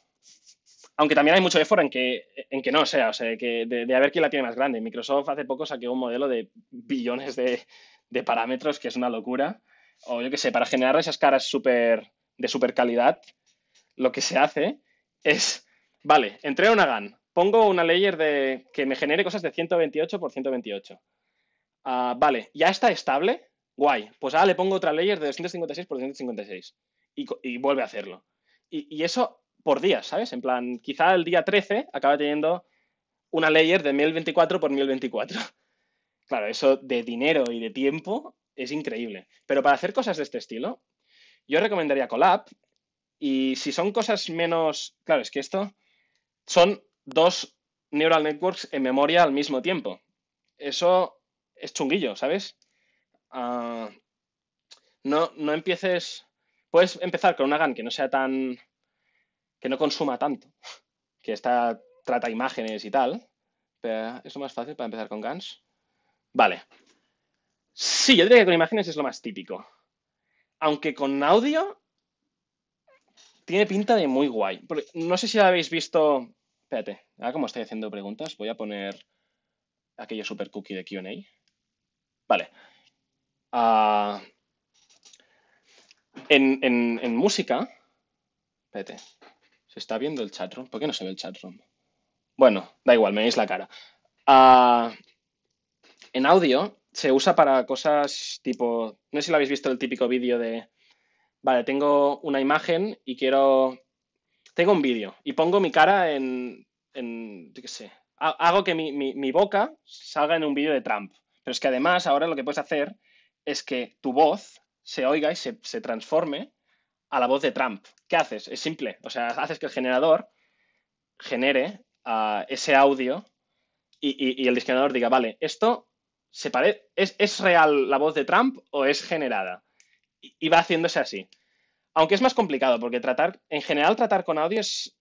aunque también hay mucho foro en que, en que no sea, o sea, que de, a ver quién la tiene más grande. Microsoft hace poco saqueó un modelo de billones de, de parámetros, que es una locura. O yo qué sé, para generar esas caras super, de super calidad, lo que se hace es, vale, entré una GAN, pongo una layer de, que me genere cosas de 128 por 128. Ah, vale, ya está estable, guay. Pues ahora le pongo otra layer de 256 por 256 y, vuelve a hacerlo. y, eso por días, ¿sabes? En plan, quizá el día 13 acaba teniendo una layer de 1024 por 1024. [laughs] Claro, eso de dinero y de tiempo es increíble. Pero para hacer cosas de este estilo, yo recomendaría Colab. Y si son cosas menos. Claro, es que esto son dos neural networks en memoria al mismo tiempo. Eso es chunguillo, ¿sabes? Ah, no, no empieces. Puedes empezar con una GAN que no sea tan que no consuma tanto, que está, trata imágenes y tal. Pero ¿Es lo más fácil para empezar con GANs? Vale. Sí, yo diría que con imágenes es lo más típico. Aunque con audio tiene pinta de muy guay. no sé si habéis visto... Espérate, ahora como estoy haciendo preguntas, voy a poner aquello super cookie de QA. Vale. Ah, en, en música... Espérate, ¿Se está viendo el chatroom? ¿Por qué no se ve el chatroom? Bueno, da igual, me veis la cara. Ah, en audio se usa para cosas tipo. No sé si lo habéis visto el típico vídeo de. Vale, tengo una imagen y quiero. Tengo un vídeo y pongo mi cara en. en qué sé. Hago que mi, boca salga en un vídeo de Trump. Pero es que además ahora lo que puedes hacer es que tu voz se oiga y se, se transforme a la voz de Trump. ¿Qué haces? Es simple. O sea, haces que el generador genere ah, ese audio y, el diseñador diga, vale, esto se parece? ¿Es, real la voz de Trump o es generada? Y, va haciéndose así. Aunque es más complicado, porque tratar, en general tratar con audio es,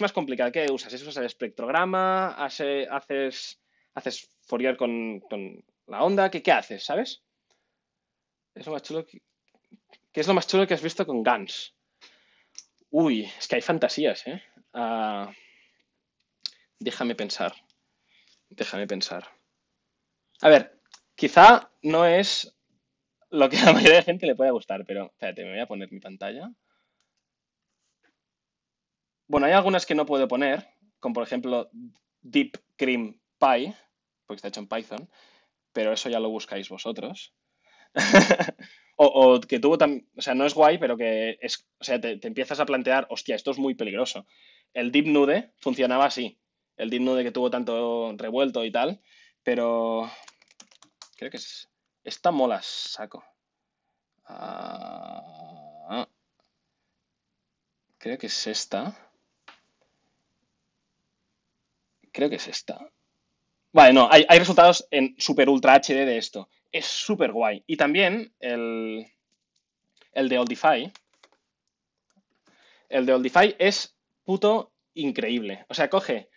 más complicado. ¿Qué usas? Usas el espectrograma, haces, haces Fourier con, la onda, ¿qué, haces? ¿Sabes? Es un más chulo que... ¿Qué es lo más chulo que has visto con GANs? Uy, es que hay fantasías, ¿eh? Ah, déjame pensar. Déjame pensar. A ver, quizá no es lo que a la mayoría de gente le pueda gustar, pero espérate, me voy a poner mi pantalla. Bueno, hay algunas que no puedo poner, como por ejemplo Deep Cream Pie, porque está hecho en Python, pero eso ya lo buscáis vosotros. [laughs] O, que tuvo tan... o sea, no es guay, pero que es, o sea, te, empiezas a plantear, hostia, esto es muy peligroso. El Deep Nude funcionaba así, el Deep Nude que tuvo tanto revuelto y tal, pero creo que es, esta mola saco. Ah, creo que es esta. Creo que es esta. Vale, no, hay, hay resultados en super ultra HD de esto, es súper guay. Y también el, de Oldify. El de Oldify es puto increíble. O sea, coge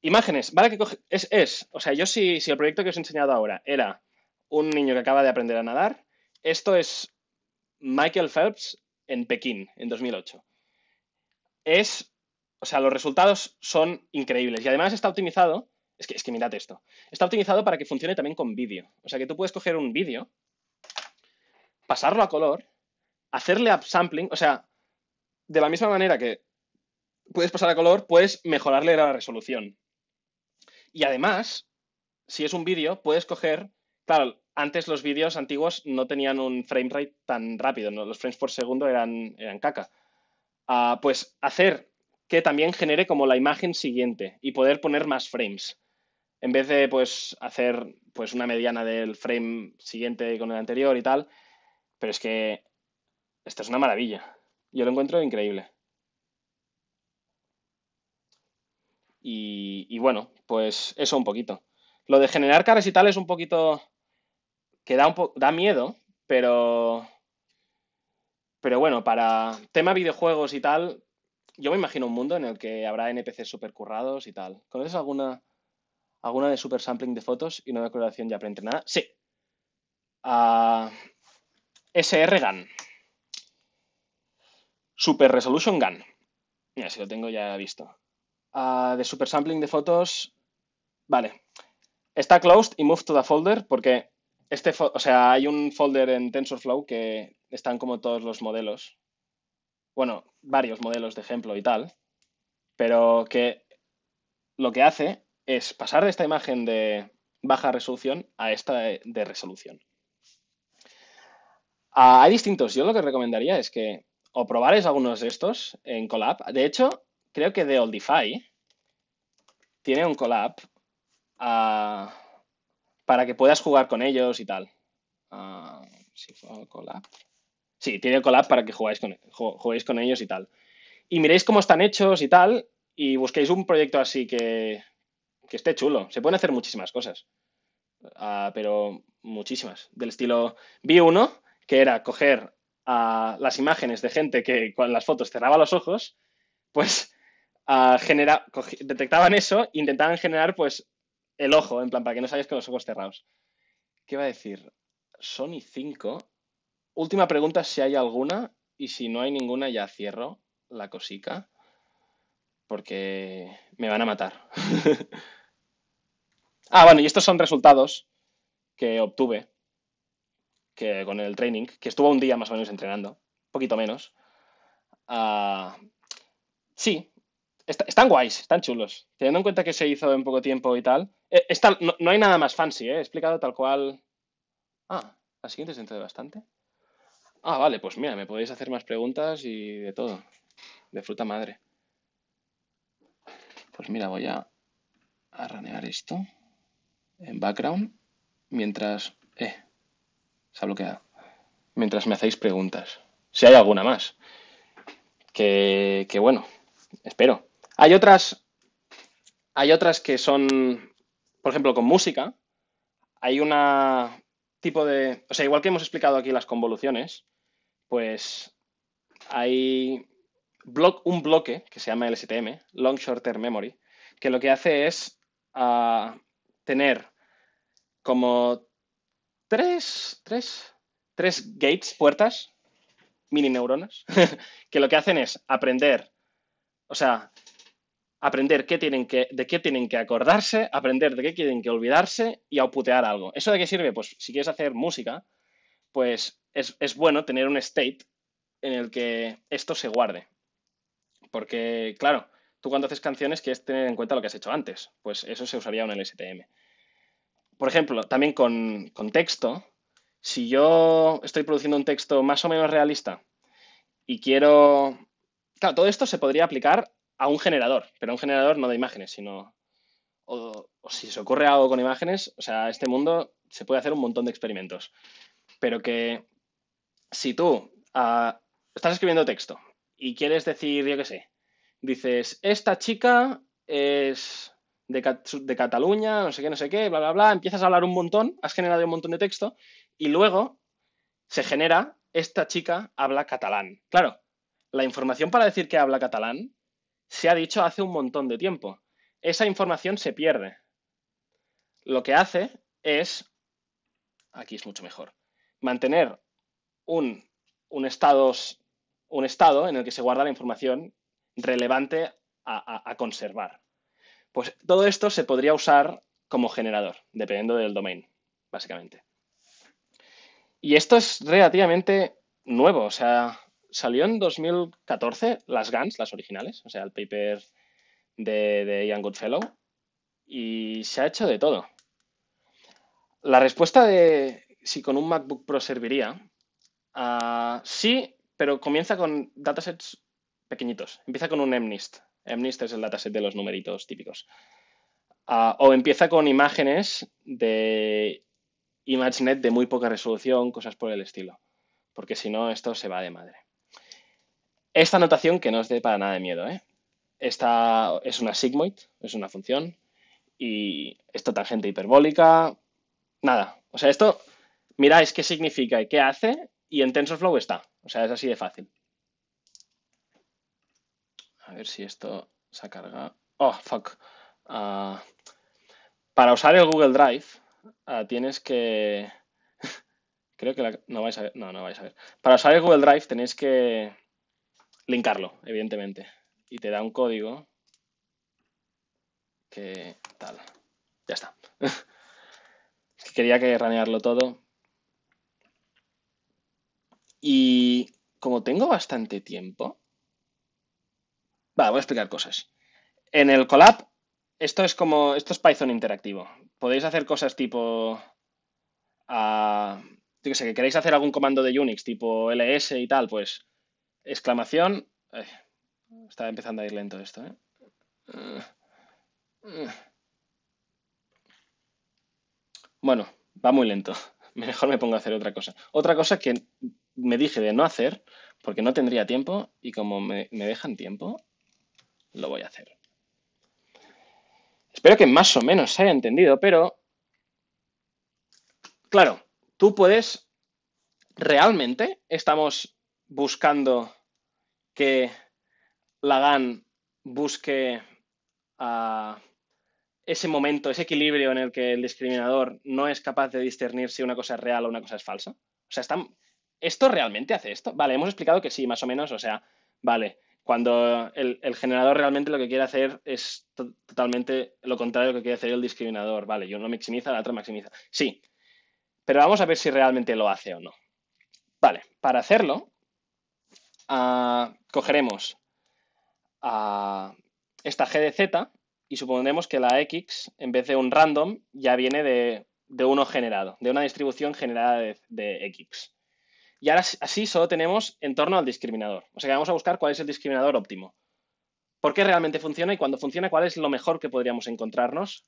imágenes, ¿vale? Que coge, es, o sea, yo si, si el proyecto que os he enseñado ahora era un niño que acaba de aprender a nadar, esto es Michael Phelps en Pekín, en 2008. Es, o sea, los resultados son increíbles. Y además está optimizado es que, es mirad esto. Está optimizado para que funcione también con vídeo. O sea que tú puedes coger un vídeo, pasarlo a color, hacerle upsampling, o sea, de la misma manera que puedes pasar a color, puedes mejorarle la resolución. Y además, si es un vídeo, puedes coger, claro, antes los vídeos antiguos no tenían un frame rate tan rápido, los frames por segundo eran, caca. Ah, pues hacer que también genere como la imagen siguiente y poder poner más frames en vez de pues hacer pues una mediana del frame siguiente con el anterior y tal, pero es que esta es una maravilla. Yo lo encuentro increíble. Y, y bueno, pues eso un poquito. Lo de generar caras y tal es un poquito que da, un da miedo, pero, pero bueno, para tema videojuegos y tal, yo me imagino un mundo en el que habrá NPCs supercurrados y tal. ¿Conoces alguna alguna de super sampling de fotos y nueva coloración ya Nada? Sí. Ah, SR GAN. Super Resolution GAN. Mira, si lo tengo ya visto. Ah, de super sampling de fotos. Vale. Está closed y move to the folder porque este, o sea, hay un folder en TensorFlow que están como todos los modelos. Bueno, varios modelos de ejemplo y tal. Pero que lo que hace es pasar de esta imagen de baja resolución a esta de, resolución. Ah, hay distintos. Yo lo que recomendaría es que o probáis algunos de estos en Colab. De hecho, creo que The Oldify tiene un Colab ah, para que puedas jugar con ellos y tal. Ah, si Colab. Sí, tiene Colab para que juguéis con ellos y tal. Y miréis cómo están hechos y tal, y busquéis un proyecto así que, que esté chulo. Se pueden hacer muchísimas cosas. Ah, pero muchísimas. Del estilo, vi uno que era coger las imágenes de gente que con las fotos cerraba los ojos, pues ah, detectaban eso, intentaban generar pues el ojo, en plan, para que no salgas con los ojos cerrados. ¿Qué va a decir? Sony 5. Última pregunta, si hay alguna, y si no hay ninguna ya cierro la cosica, porque me van a matar. [laughs] Ah, bueno, y estos son resultados que obtuve que con el training, que estuvo un día más o menos entrenando, un poquito menos. Ah, sí, están guays, están chulos. Teniendo en cuenta que se hizo en poco tiempo y tal. Eh, no, hay nada más fancy, ¿eh? He explicado tal cual. Ah, la siguiente es dentro de bastante. Ah, vale, pues mira, me podéis hacer más preguntas y de todo. De fruta madre. Pues mira, voy a, a ranear esto en background mientras... Eh, se ha Mientras me hacéis preguntas. Si hay alguna más. Que, que bueno, espero. Hay otras... Hay otras que son, por ejemplo, con música. Hay una tipo de... O sea, igual que hemos explicado aquí las convoluciones, pues hay un bloque que se llama LSTM, Long Short Term Memory, que lo que hace es ah, tener como tres, tres, gates, puertas, mini neuronas, [laughs] que lo que hacen es aprender, o sea, aprender qué tienen que, de qué tienen que acordarse, aprender de qué tienen que olvidarse y auputear algo. ¿Eso de qué sirve? Pues si quieres hacer música, pues es, es bueno tener un state en el que esto se guarde. Porque, claro, tú cuando haces canciones quieres tener en cuenta lo que has hecho antes. Pues eso se usaría en el STM por ejemplo, también con, texto, si yo estoy produciendo un texto más o menos realista y quiero... Claro, todo esto se podría aplicar a un generador, pero a un generador no de imágenes, sino... O, si se ocurre algo con imágenes, o sea, este mundo se puede hacer un montón de experimentos. Pero que si tú ah, estás escribiendo texto y quieres decir, yo qué sé, dices, esta chica es de, Cataluña, no sé qué, no sé qué, bla, bla, bla, empiezas a hablar un montón, has generado un montón de texto y luego se genera, esta chica habla catalán. Claro, la información para decir que habla catalán se ha dicho hace un montón de tiempo. Esa información se pierde. Lo que hace es, aquí es mucho mejor, mantener un, un, un estado en el que se guarda la información relevante a conservar. Pues todo esto se podría usar como generador, dependiendo del domain, básicamente. Y esto es relativamente nuevo, o sea, salió en 2014 las GANs, las originales, o sea, el paper de, Ian Goodfellow, y se ha hecho de todo. La respuesta de si con un MacBook Pro serviría, ah, sí, pero comienza con datasets pequeñitos. Empieza con un MNIST, MNIST es el dataset de los numeritos típicos. Ah, o empieza con imágenes de ImageNet de muy poca resolución, cosas por el estilo, porque si no esto se va de madre. Esta notación que no os dé para nada de miedo, ¿eh? Esta es una sigmoid, es una función, y esta tangente hiperbólica, nada. O sea, esto, miráis qué significa y qué hace, y en TensorFlow está. O sea, es así de fácil. A ver si esto se carga. Oh, fuck. Ah, para usar el Google Drive ah, tienes que... [laughs] Creo que la... no vais a ver. No, no vais a ver. Para usar el Google Drive tenéis que linkarlo, evidentemente. Y te da un código que tal. Ya está. [laughs] que Quería que ranearlo todo. Y como tengo bastante tiempo, Vale, voy a explicar cosas. En el Colab, esto es como. Esto es Python interactivo. Podéis hacer cosas tipo. Ah, yo que sé, que queréis hacer algún comando de Unix, tipo ls y tal, pues. Exclamación. estaba empezando a ir lento esto, ¿eh? Bueno, va muy lento. [laughs] Mejor me pongo a hacer otra cosa. Otra cosa que me dije de no hacer, porque no tendría tiempo, y como me dejan tiempo, lo voy a hacer. Espero que más o menos se haya entendido, pero claro, tú puedes, realmente estamos buscando que la dan busque ah, ese momento, ese equilibrio en el que el discriminador no es capaz de discernir si una cosa es real o una cosa es falsa. O sea, ¿esto realmente hace esto? Vale, hemos explicado que sí, más o menos, o sea, vale, cuando el, generador realmente lo que quiere hacer es totalmente lo contrario de lo que quiere hacer el discriminador. Vale, yo uno maximiza, la otra maximiza. Sí, pero vamos a ver si realmente lo hace o no. Vale, para hacerlo, ah, cogeremos ah, esta g de z y suponemos que la x, en vez de un random, ya viene de, uno generado, de una distribución generada de x. Y ahora así solo tenemos en torno al discriminador. O sea que vamos a buscar cuál es el discriminador óptimo. ¿Por qué realmente funciona y cuando funciona cuál es lo mejor que podríamos encontrarnos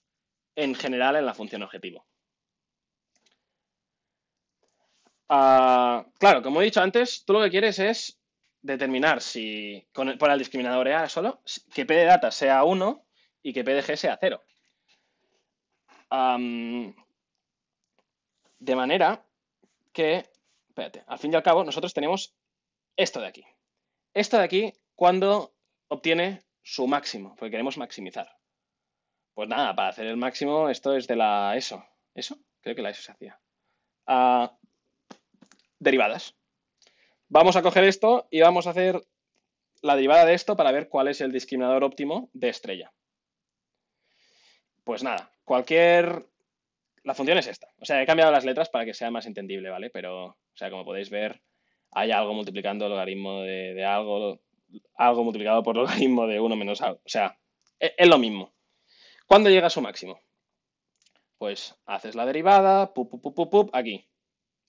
en general en la función objetivo? Ah, claro, como he dicho antes, tú lo que quieres es determinar si con el, por el discriminador EA solo, que data sea 1 y que g sea 0. de manera que espérate, al fin y al cabo nosotros tenemos esto de aquí. Esto de aquí, cuando obtiene su máximo? Porque queremos maximizar. Pues nada, para hacer el máximo, esto es de la ESO. ¿ESO? Creo que la ESO se hacía. derivadas. Vamos a coger esto y vamos a hacer la derivada de esto para ver cuál es el discriminador óptimo de estrella. Pues nada, cualquier la función es esta. O sea, he cambiado las letras para que sea más entendible, ¿vale? Pero, o sea, como podéis ver, hay algo multiplicando el logaritmo de, algo, algo multiplicado por logaritmo de 1 menos algo. O sea, e, es, lo mismo. ¿Cuándo llega a su máximo? Pues haces la derivada, pup, aquí.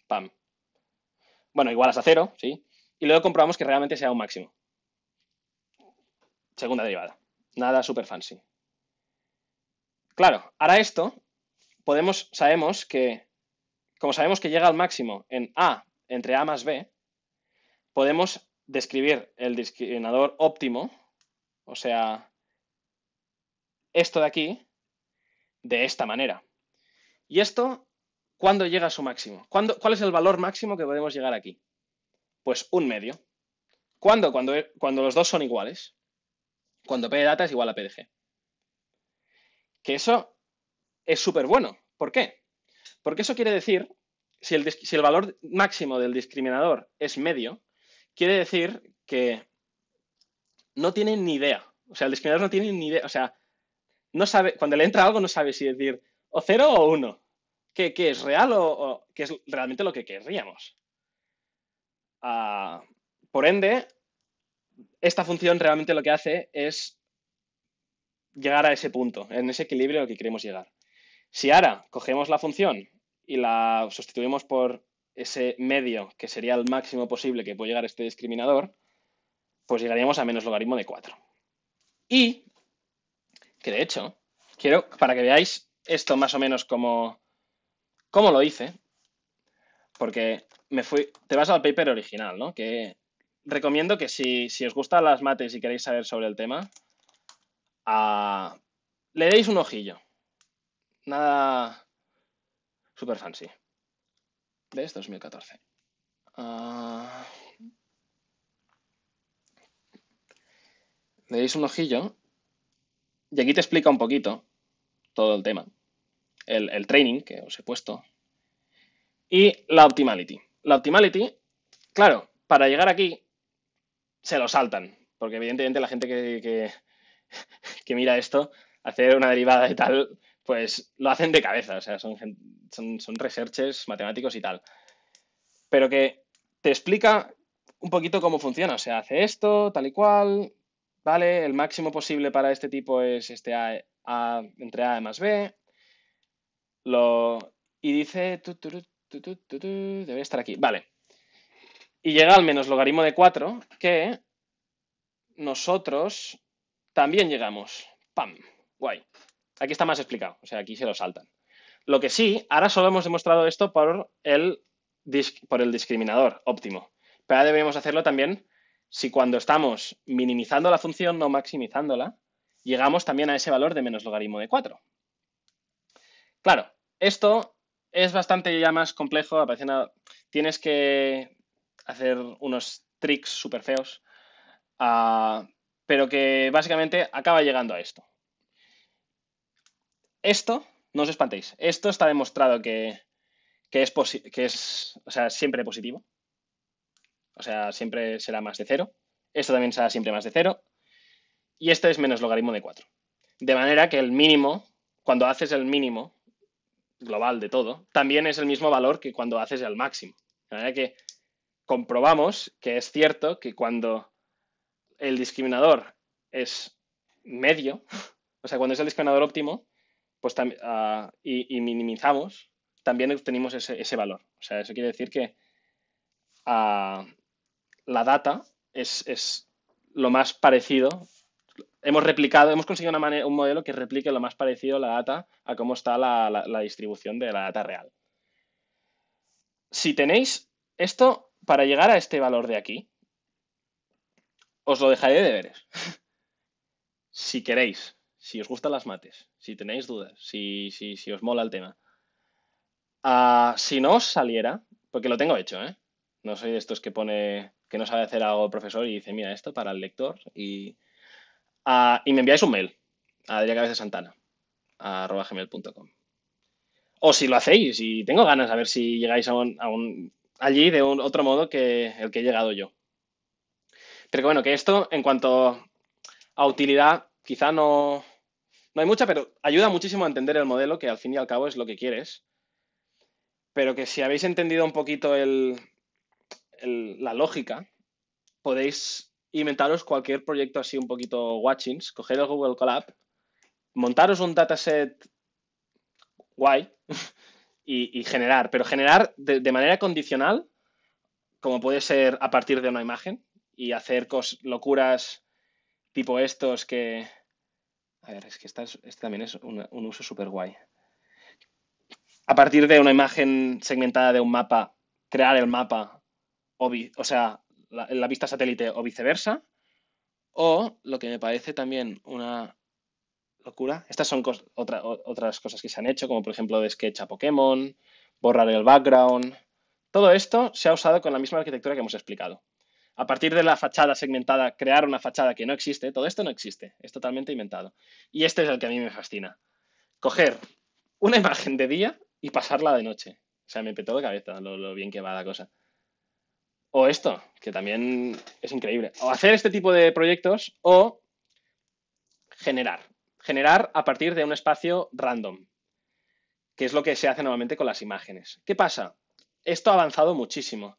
Pam. Bueno, igualas a cero, ¿sí? Y luego comprobamos que realmente sea un máximo. Segunda derivada. Nada super fancy. Claro, ahora esto podemos, sabemos que, como sabemos que llega al máximo en A entre A más B, podemos describir el discriminador óptimo, o sea, esto de aquí, de esta manera. Y esto, ¿cuándo llega a su máximo? ¿Cuál es el valor máximo que podemos llegar aquí? Pues un medio. ¿Cuándo? Cuando, cuando los dos son iguales. Cuando P de data es igual a P de G. Que eso es súper bueno. ¿Por qué? Porque eso quiere decir, si el, si el valor máximo del discriminador es medio, quiere decir que no tiene ni idea. O sea, el discriminador no tiene ni idea. O sea, no sabe, cuando le entra algo no sabe si decir o cero o uno. que es real o, que es realmente lo que querríamos? Ah, por ende, esta función realmente lo que hace es llegar a ese punto, en ese equilibrio al que queremos llegar. Si ahora cogemos la función y la sustituimos por ese medio, que sería el máximo posible que puede llegar este discriminador, pues llegaríamos a menos logaritmo de 4. Y, que de hecho, quiero, para que veáis esto más o menos como, lo hice, porque me fui, te vas al paper original, ¿no? Que recomiendo que si, si os gustan las mates y queréis saber sobre el tema, ah, le deis un ojillo. Nada super fancy. ¿Ves? Este 2014. Ah. Le deis un ojillo. Y aquí te explica un poquito todo el tema. El, training que os he puesto. Y la optimality. La optimality, claro, para llegar aquí se lo saltan. Porque evidentemente la gente que, que [laughs] mira esto, hacer una derivada y tal, pues lo hacen de cabeza, o sea, son, son, son researches matemáticos y tal. Pero que te explica un poquito cómo funciona, o sea, hace esto, tal y cual, ¿vale? El máximo posible para este tipo es este A, entre A más B. Lo, y dice, debe estar aquí, vale. Y llega al menos logaritmo de 4 que nosotros también llegamos. ¡Pam! Guay. Aquí está más explicado, o sea, aquí se lo saltan. Lo que sí, ahora solo hemos demostrado esto por el, por el discriminador óptimo. Pero ahora deberíamos hacerlo también si cuando estamos minimizando la función, no maximizándola, llegamos también a ese valor de menos logaritmo de 4. Claro, esto es bastante ya más complejo, tienes que hacer unos tricks súper feos, ah, pero que básicamente acaba llegando a esto esto, no os espantéis, esto está demostrado que, es, que es sea, siempre positivo. O sea, siempre será más de cero. Esto también será siempre más de cero. Y esto es menos logaritmo de 4. De manera que el mínimo, cuando haces el mínimo global de todo, también es el mismo valor que cuando haces el máximo. De manera que comprobamos que es cierto que cuando el discriminador es medio, [laughs] o sea, cuando es el discriminador óptimo, pues ah, y, minimizamos, también obtenemos ese, valor. O sea, eso quiere decir que ah, la data es, lo más parecido. Hemos replicado, hemos conseguido una un modelo que replique lo más parecido a la data a cómo está la, distribución de la data real. Si tenéis esto para llegar a este valor de aquí, os lo dejaré de deberes. [laughs] si queréis si os gustan las mates, si tenéis dudas, si, si, os mola el tema. Ah, si no os saliera, porque lo tengo hecho, ¿eh? No soy de estos que pone que no sabe hacer algo el profesor y dice, mira, esto para el lector. Y, ah, me enviáis un mail a adriacabezasantana, arroba gmail.com. O si lo hacéis, y tengo ganas a ver si llegáis a un, allí de otro modo que el que he llegado yo. Pero bueno, que esto en cuanto a utilidad, quizá no, no hay mucha, pero ayuda muchísimo a entender el modelo, que al fin y al cabo es lo que quieres. Pero que si habéis entendido un poquito el, la lógica, podéis inventaros cualquier proyecto así un poquito watchings, coger el Google Colab, montaros un dataset guay [laughs] y, y generar, pero generar de, manera condicional, como puede ser a partir de una imagen y hacer locuras tipo estos que, a ver, es que este también es un uso súper guay. A partir de una imagen segmentada de un mapa, crear el mapa, o, sea, la, vista satélite o viceversa. O lo que me parece también una locura. Estas son otras cosas que se han hecho, como por ejemplo de sketch a Pokémon, borrar el background. Todo esto se ha usado con la misma arquitectura que hemos explicado a partir de la fachada segmentada, crear una fachada que no existe, todo esto no existe, es totalmente inventado. Y este es el que a mí me fascina. Coger una imagen de día y pasarla de noche. O sea, me petó de cabeza lo, bien que va la cosa. O esto, que también es increíble. O hacer este tipo de proyectos o generar. Generar a partir de un espacio random, que es lo que se hace normalmente con las imágenes. ¿Qué pasa? Esto ha avanzado muchísimo.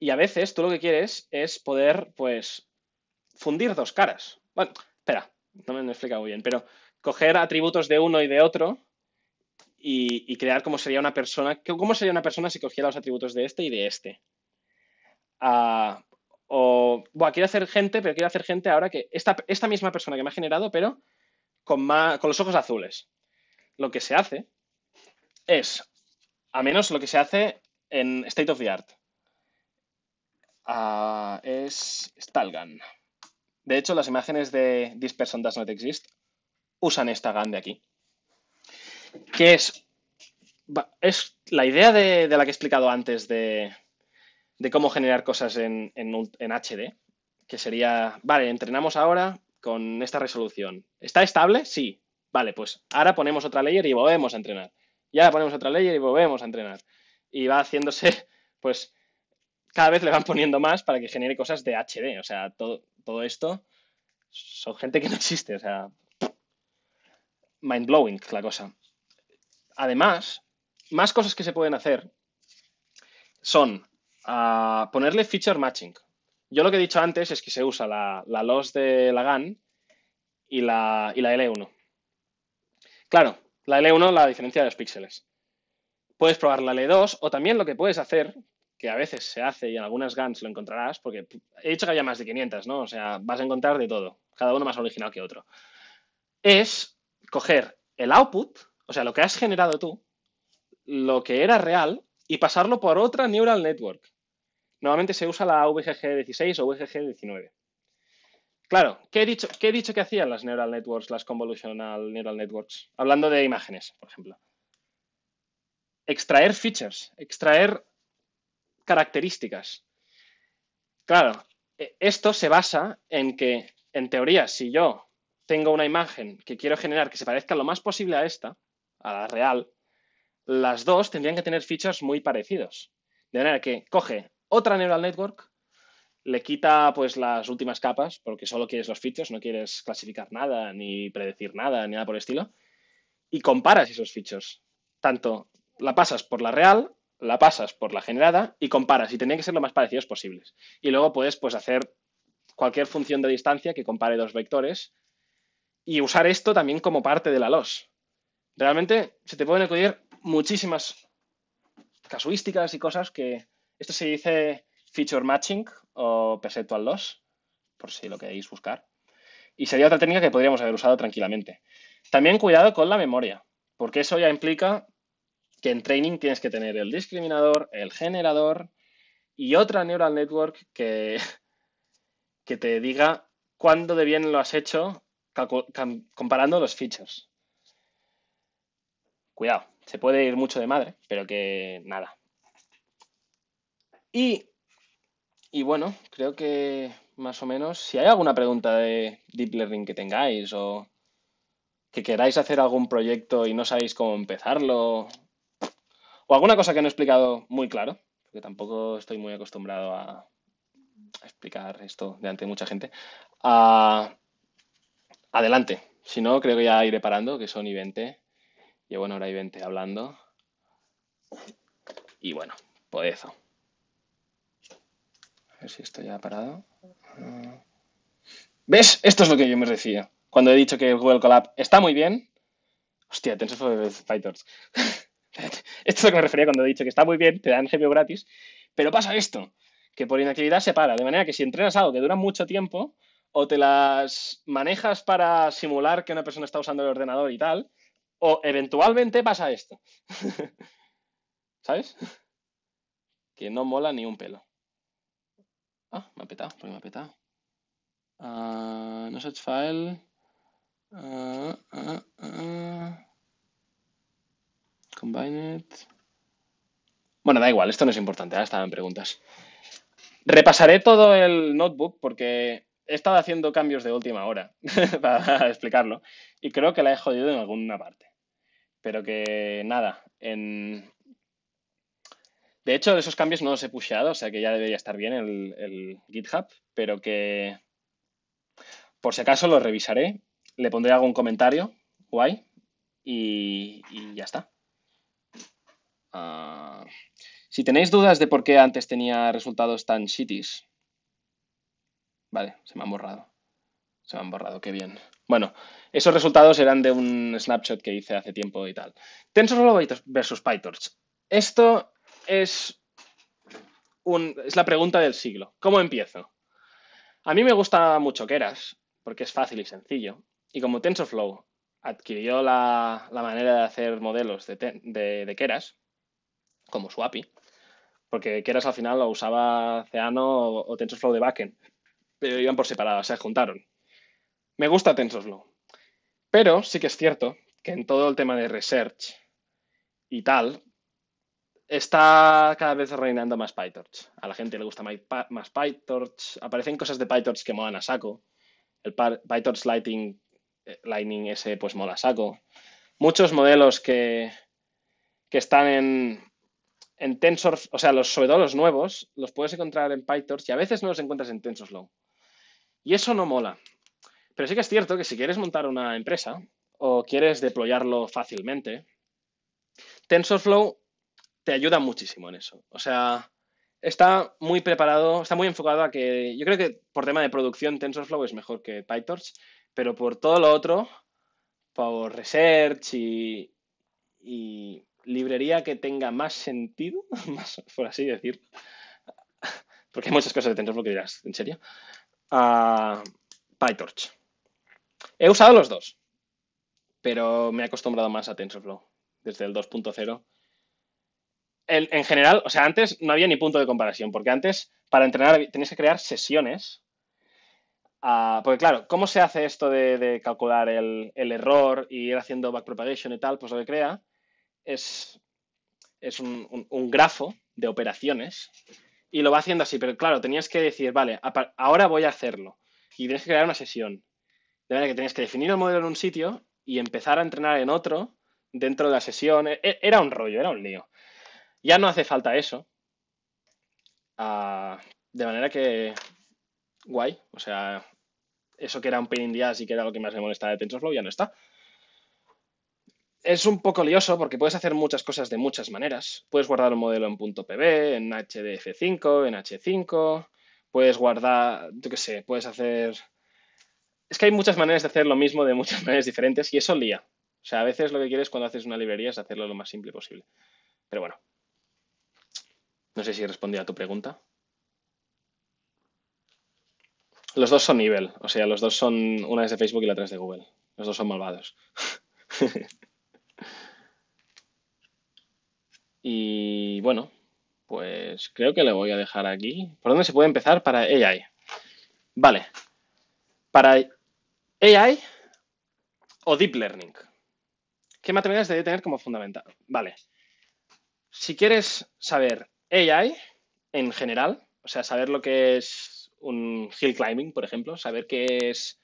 Y a veces tú lo que quieres es poder, pues, fundir dos caras. Bueno, espera, no me, he explicado bien, pero coger atributos de uno y de otro y, crear cómo sería una persona, cómo sería una persona si cogiera los atributos de este y de este. Ah, o, bueno, quiero hacer gente, pero quiero hacer gente ahora que esta, esta misma persona que me ha generado, pero con, más, con los ojos azules. Lo que se hace es, a menos lo que se hace en State of the Art, Ah, es Stalgan. De hecho, las imágenes de This Person Does Not Exist usan esta GAN de aquí. Que es, es la idea de, la que he explicado antes de, cómo generar cosas en, en, HD, que sería, vale, entrenamos ahora con esta resolución. ¿Está estable? Sí. Vale, pues ahora ponemos otra layer y volvemos a entrenar. Y ahora ponemos otra layer y volvemos a entrenar. Y va haciéndose, [laughs] pues, cada vez le van poniendo más para que genere cosas de HD. O sea, todo, todo esto son gente que no existe. O sea, mind blowing la cosa. Además, más cosas que se pueden hacer son ah, ponerle feature matching. Yo lo que he dicho antes es que se usa la, LOS de gan y la, y la L1. Claro, la L1, la diferencia de los píxeles. Puedes probar la L2 o también lo que puedes hacer, que a veces se hace y en algunas GANs lo encontrarás, porque he dicho que había más de 500, ¿no? O sea, vas a encontrar de todo, cada uno más original que otro. Es coger el output, o sea, lo que has generado tú, lo que era real, y pasarlo por otra neural network. Normalmente se usa la VGG16 o VGG19. Claro, ¿qué he, dicho, ¿qué he dicho que hacían las neural networks, las convolutional neural networks? Hablando de imágenes, por ejemplo. Extraer features, extraer características. Claro, e, esto se basa en que, en teoría, si yo tengo una imagen que quiero generar que se parezca lo más posible a esta, a la real, las dos tendrían que tener features muy parecidos. De manera que coge otra neural network, le quita pues las últimas capas, porque solo quieres los features, no quieres clasificar nada, ni predecir nada, ni nada por el estilo, y comparas esos features. Tanto la pasas por la real la pasas por la generada y comparas y tienen que ser lo más parecidos posibles. Y luego puedes pues, hacer cualquier función de distancia que compare dos vectores y usar esto también como parte de la loss. Realmente se te pueden acudir muchísimas casuísticas y cosas que... Esto se dice feature matching o perceptual loss, por si lo queréis buscar. Y sería otra técnica que podríamos haber usado tranquilamente. También cuidado con la memoria, porque eso ya implica que en training tienes que tener el discriminador, el generador y otra neural network que, [laughs] que te diga cuándo de bien lo has hecho comparando los features. Cuidado, se puede ir mucho de madre, pero que nada. Y, y bueno, creo que más o menos, si hay alguna pregunta de Deep Learning que tengáis o que queráis hacer algún proyecto y no sabéis cómo empezarlo o alguna cosa que no he explicado muy claro, porque tampoco estoy muy acostumbrado a explicar esto delante de mucha gente. Ah, adelante. Si no, creo que ya iré parando, que son y 20. Llevo una hora y 20 hablando. Y bueno, por eso. A ver si esto ya ha parado. Ah. ¿Ves? Esto es lo que yo me decía. Cuando he dicho que el Google Colab está muy bien. Hostia, TensorFlow Fighters. [laughs] [laughs] Esto es lo que me refería cuando he dicho que está muy bien, te dan GPU gratis, pero pasa esto, que por inactividad se para. De manera que si entrenas algo que dura mucho tiempo, o te las manejas para simular que una persona está usando el ordenador y tal, o eventualmente pasa esto. [laughs] ¿Sabes? Que no mola ni un pelo. Ah, me ha petado, porque me ha petado. Ah, no search file. Ah, ah, Combine it. Bueno, da igual, esto no es importante, ahora estaban preguntas. Repasaré todo el notebook porque he estado haciendo cambios de última hora [laughs] para explicarlo y creo que la he jodido en alguna parte. Pero que nada, en... De hecho, esos cambios no los he pusheado, o sea que ya debería estar bien el, GitHub, pero que por si acaso lo revisaré, le pondré algún comentario, guay, y ya está. Ah, si tenéis dudas de por qué antes tenía resultados tan shitis. Vale, se me han borrado. Se me han borrado, qué bien. Bueno, esos resultados eran de un snapshot que hice hace tiempo y tal. TensorFlow versus PyTorch. Esto es, es la pregunta del siglo. ¿Cómo empiezo? A mí me gusta mucho Keras, porque es fácil y sencillo. Y como TensorFlow adquirió la, manera de hacer modelos de Keras, como su API, porque quieras al final lo usaba Ceano o, TensorFlow de backend, pero iban por separado, se juntaron. Me gusta TensorFlow, pero sí que es cierto que en todo el tema de research y tal, está cada vez reinando más PyTorch. A la gente le gusta más PyTorch. Aparecen cosas de PyTorch que molan a saco. El PyTorch Lighting, Lightning ese eh, pues mola a saco. Muchos modelos que, que están en, en Tensor, o sea, los, sobre los nuevos, los puedes encontrar en PyTorch y a veces no los encuentras en TensorFlow. Y eso no mola. Pero sí que es cierto que si quieres montar una empresa o quieres deployarlo fácilmente, TensorFlow te ayuda muchísimo en eso. O sea, está muy preparado, está muy enfocado a que yo creo que por tema de producción TensorFlow es mejor que PyTorch, pero por todo lo otro, por research y librería que tenga más sentido, [laughs] por así decir, porque hay muchas cosas de TensorFlow que dirás, ¿en serio? PyTorch. He usado los dos, pero me he acostumbrado más a TensorFlow desde el 2.0. En general, o sea, antes no había ni punto de comparación, porque antes para entrenar tenías que crear sesiones. Ah, porque claro, ¿cómo se hace esto de, calcular el, el, error y ir haciendo backpropagation y tal? Pues lo que crea es, es un, grafo de operaciones y lo va haciendo así, pero claro, tenías que decir, vale, ahora voy a hacerlo. Y tienes que crear una sesión. De manera que tenías que definir el modelo en un sitio y empezar a entrenar en otro dentro de la sesión. E, e, era un rollo, era un lío. Ya no hace falta eso. Ah, de manera que, guay, o sea, eso que era un pain in y que era lo que más me molestaba de TensorFlow ya no está es un poco lioso porque puedes hacer muchas cosas de muchas maneras. Puedes guardar un modelo en .pb, en HDF5, en H5, puedes guardar, yo qué sé, puedes hacer... Es que hay muchas maneras de hacer lo mismo de muchas [laughs] maneras diferentes y eso lía. O sea, a veces lo que quieres cuando haces una librería es hacerlo lo más simple posible. Pero bueno, no sé si respondí a tu pregunta. Los dos son nivel, o sea, los dos son, una es de Facebook y la otra es de Google. Los dos son malvados. [laughs] Y bueno, pues creo que le voy a dejar aquí. ¿Por dónde se puede empezar para AI? Vale. Para AI o Deep Learning. ¿Qué matemáticas debe tener como fundamental? Vale. Si quieres saber AI en general, o sea, saber lo que es un hill climbing, por ejemplo, saber qué es,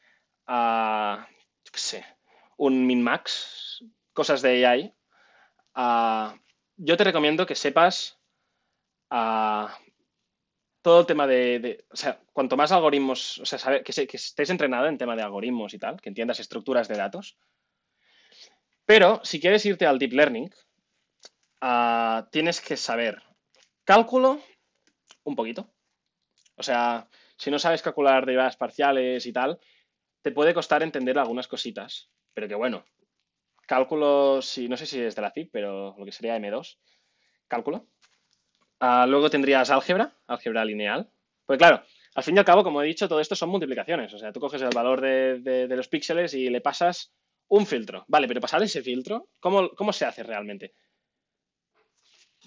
ah, un min-max, cosas de AI, ah, yo te recomiendo que sepas ah, todo el tema de, O sea, cuanto más algoritmos. O sea, que, que, estés entrenado en tema de algoritmos y tal, que entiendas estructuras de datos. Pero si quieres irte al deep learning, ah, tienes que saber cálculo un poquito. O sea, si no sabes calcular derivadas parciales y tal, te puede costar entender algunas cositas. Pero que bueno, Cálculos, y no sé si es de la CIP, pero lo que sería M2, cálculo. Ah, luego tendrías álgebra, álgebra lineal. Pues claro, al fin y al cabo, como he dicho, todo esto son multiplicaciones. O sea, tú coges el valor de, los píxeles y le pasas un filtro. Vale, pero pasar ese filtro, ¿cómo, cómo se hace realmente?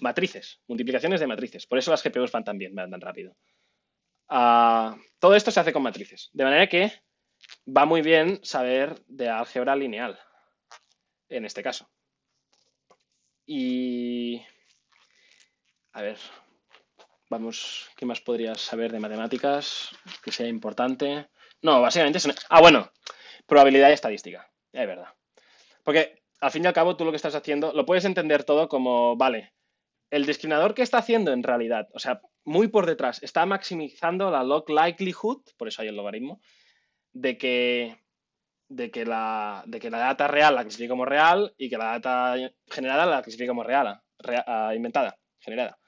Matrices, multiplicaciones de matrices. Por eso las GPUs van tan bien, van tan rápido. Ah, todo esto se hace con matrices. De manera que va muy bien saber de álgebra lineal en este caso. Y... A ver, vamos, ¿qué más podrías saber de matemáticas que sea importante? No, básicamente es... Ah, bueno, probabilidad y estadística, es verdad. Porque al fin y al cabo tú lo que estás haciendo, lo puedes entender todo como, vale, el discriminador que está haciendo en realidad, o sea, muy por detrás, está maximizando la log likelihood, por eso hay el logaritmo, de que de que la, que la data real la clasifique como real y que la data generada la clasifique como real, ah, inventada, generada.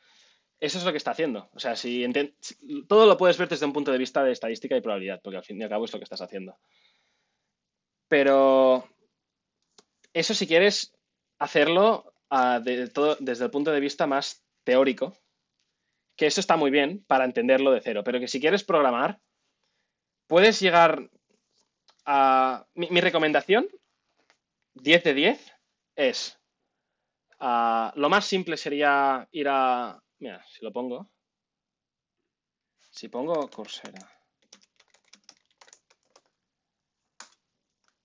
Eso es lo que está haciendo. O sea, si todo lo puedes ver desde un punto de vista de estadística y probabilidad, porque al fin y al cabo es lo que estás haciendo. Pero eso si quieres hacerlo ah, todo, desde el punto de vista más teórico, que eso está muy bien para entenderlo de cero, pero que si quieres programar, puedes llegar mi, recomendación, 10 de 10, es. lo más simple sería ir a. Mira, si lo pongo. Si pongo Coursera.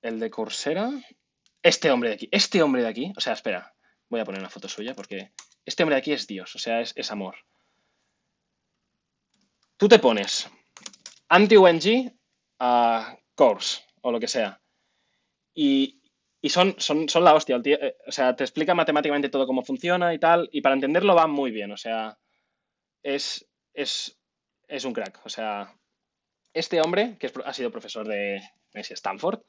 El de Coursera. Este hombre de aquí. Este hombre de aquí. O sea, espera. Voy a poner una foto suya porque este hombre de aquí es Dios. O sea, es, amor. Tú te pones anti-ONG, course o lo que sea. Y, son, son, la hostia. Eh, o sea, te explica matemáticamente todo cómo funciona y tal. Y para entenderlo va muy bien. O sea, es, es, un crack. O sea, este hombre, que ha sido profesor de Stanford,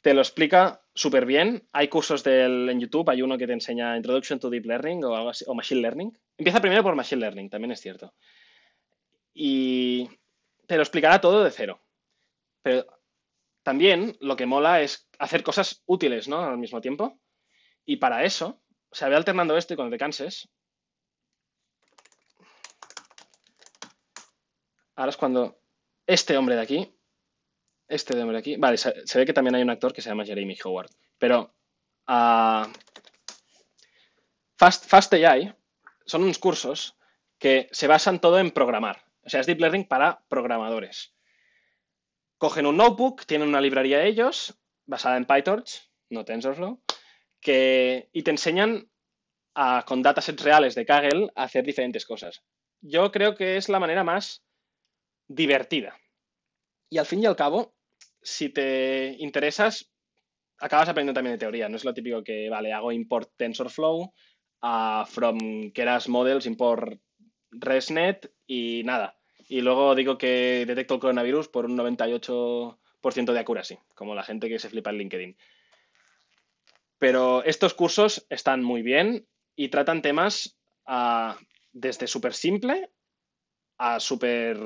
te lo explica súper bien. Hay cursos en YouTube, hay uno que te enseña Introduction to Deep Learning o, algo así, o Machine Learning. Empieza primero por Machine Learning, también es cierto. Y te lo explicará todo de cero. Pero también lo que mola es hacer cosas útiles, ¿no? Al mismo tiempo. Y para eso, se sea, alternando este con el de Kansas. Ahora es cuando este hombre de aquí, este hombre de aquí, vale, se, ve que también hay un actor que se llama Jeremy Howard, pero ah, Fast, Fast AI son unos cursos que se basan todo en programar. O sea, es Deep Learning para programadores cogen un notebook, tienen una librería de ellos, basada en PyTorch, no TensorFlow, que, y te enseñan a, con datasets reales de Kaggle a hacer diferentes cosas. Yo creo que es la manera más divertida. Y al fin y al cabo, si te interesas, acabas aprendiendo también de teoría. No es lo típico que, vale, hago import TensorFlow, from Keras Models, import ResNet y nada. Y luego digo que detecto el coronavirus por un 98% de accuracy, como la gente que se flipa en LinkedIn. Pero estos cursos están muy bien y tratan temas ah, desde súper simple a súper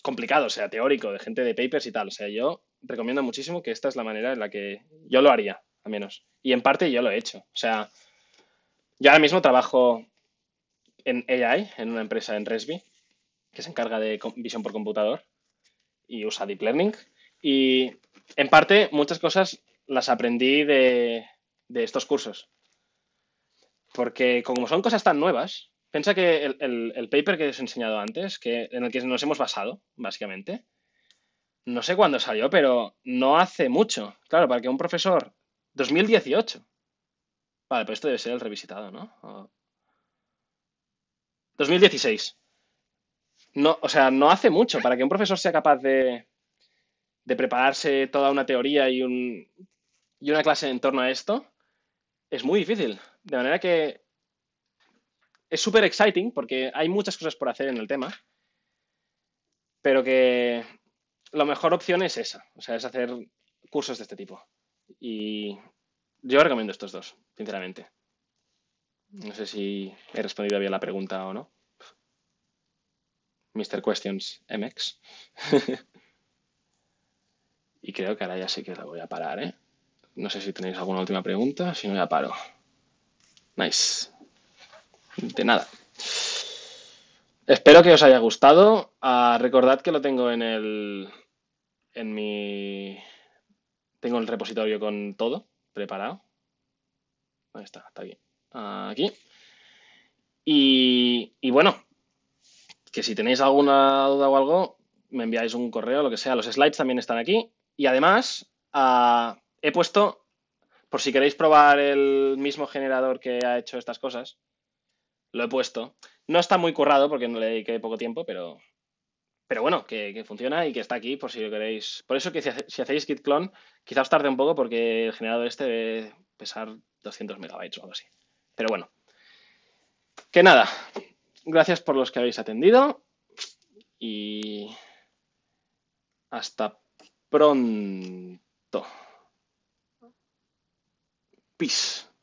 complicado, o sea, teórico, de gente de papers y tal. O sea, yo recomiendo muchísimo que esta es la manera en la que yo lo haría, al menos. Y en parte yo lo he hecho. O sea, yo ahora mismo trabajo en AI, en una empresa en Resby, que se encarga de visión por computador y usa Deep Learning. Y en parte muchas cosas las aprendí de, estos cursos. Porque como son cosas tan nuevas, piensa que el, paper que os he enseñado antes, que, en el que nos hemos basado, básicamente, no sé cuándo salió, pero no hace mucho. Claro, para que un profesor... 2018. Vale, pues esto debe ser el revisitado, ¿no? 2016 no, o sea, no hace mucho para que un profesor sea capaz de, de prepararse toda una teoría y, un, y una clase en torno a esto, es muy difícil. De manera que es súper exciting porque hay muchas cosas por hacer en el tema, pero que la mejor opción es esa, o sea, es hacer cursos de este tipo. Y yo recomiendo estos dos, sinceramente. No sé si he respondido bien la pregunta o no. Mr. Questions MX. [laughs] y creo que ahora ya sí que la voy a parar, ¿eh? No sé si tenéis alguna última pregunta, si no ya paro. Nice. De nada. Espero que os haya gustado. Ah, recordad que lo tengo en el. En mi. Tengo el repositorio con todo preparado. Ahí está, está aquí. aquí. y bueno, que si tenéis alguna duda o algo, me enviáis un correo, lo que sea. Los slides también están aquí. Y además, ah, he puesto, por si queréis probar el mismo generador que ha hecho estas cosas, lo he puesto. No está muy currado porque no le dediqué poco tiempo, pero, pero bueno, que, funciona y que está aquí por si lo queréis. Por eso que si, hacéis git clone, quizá os tarde un poco porque el generador este debe pesar 200 megabytes o algo así. Pero bueno, que nada, Gracias por los que habéis atendido y hasta pronto. Peace.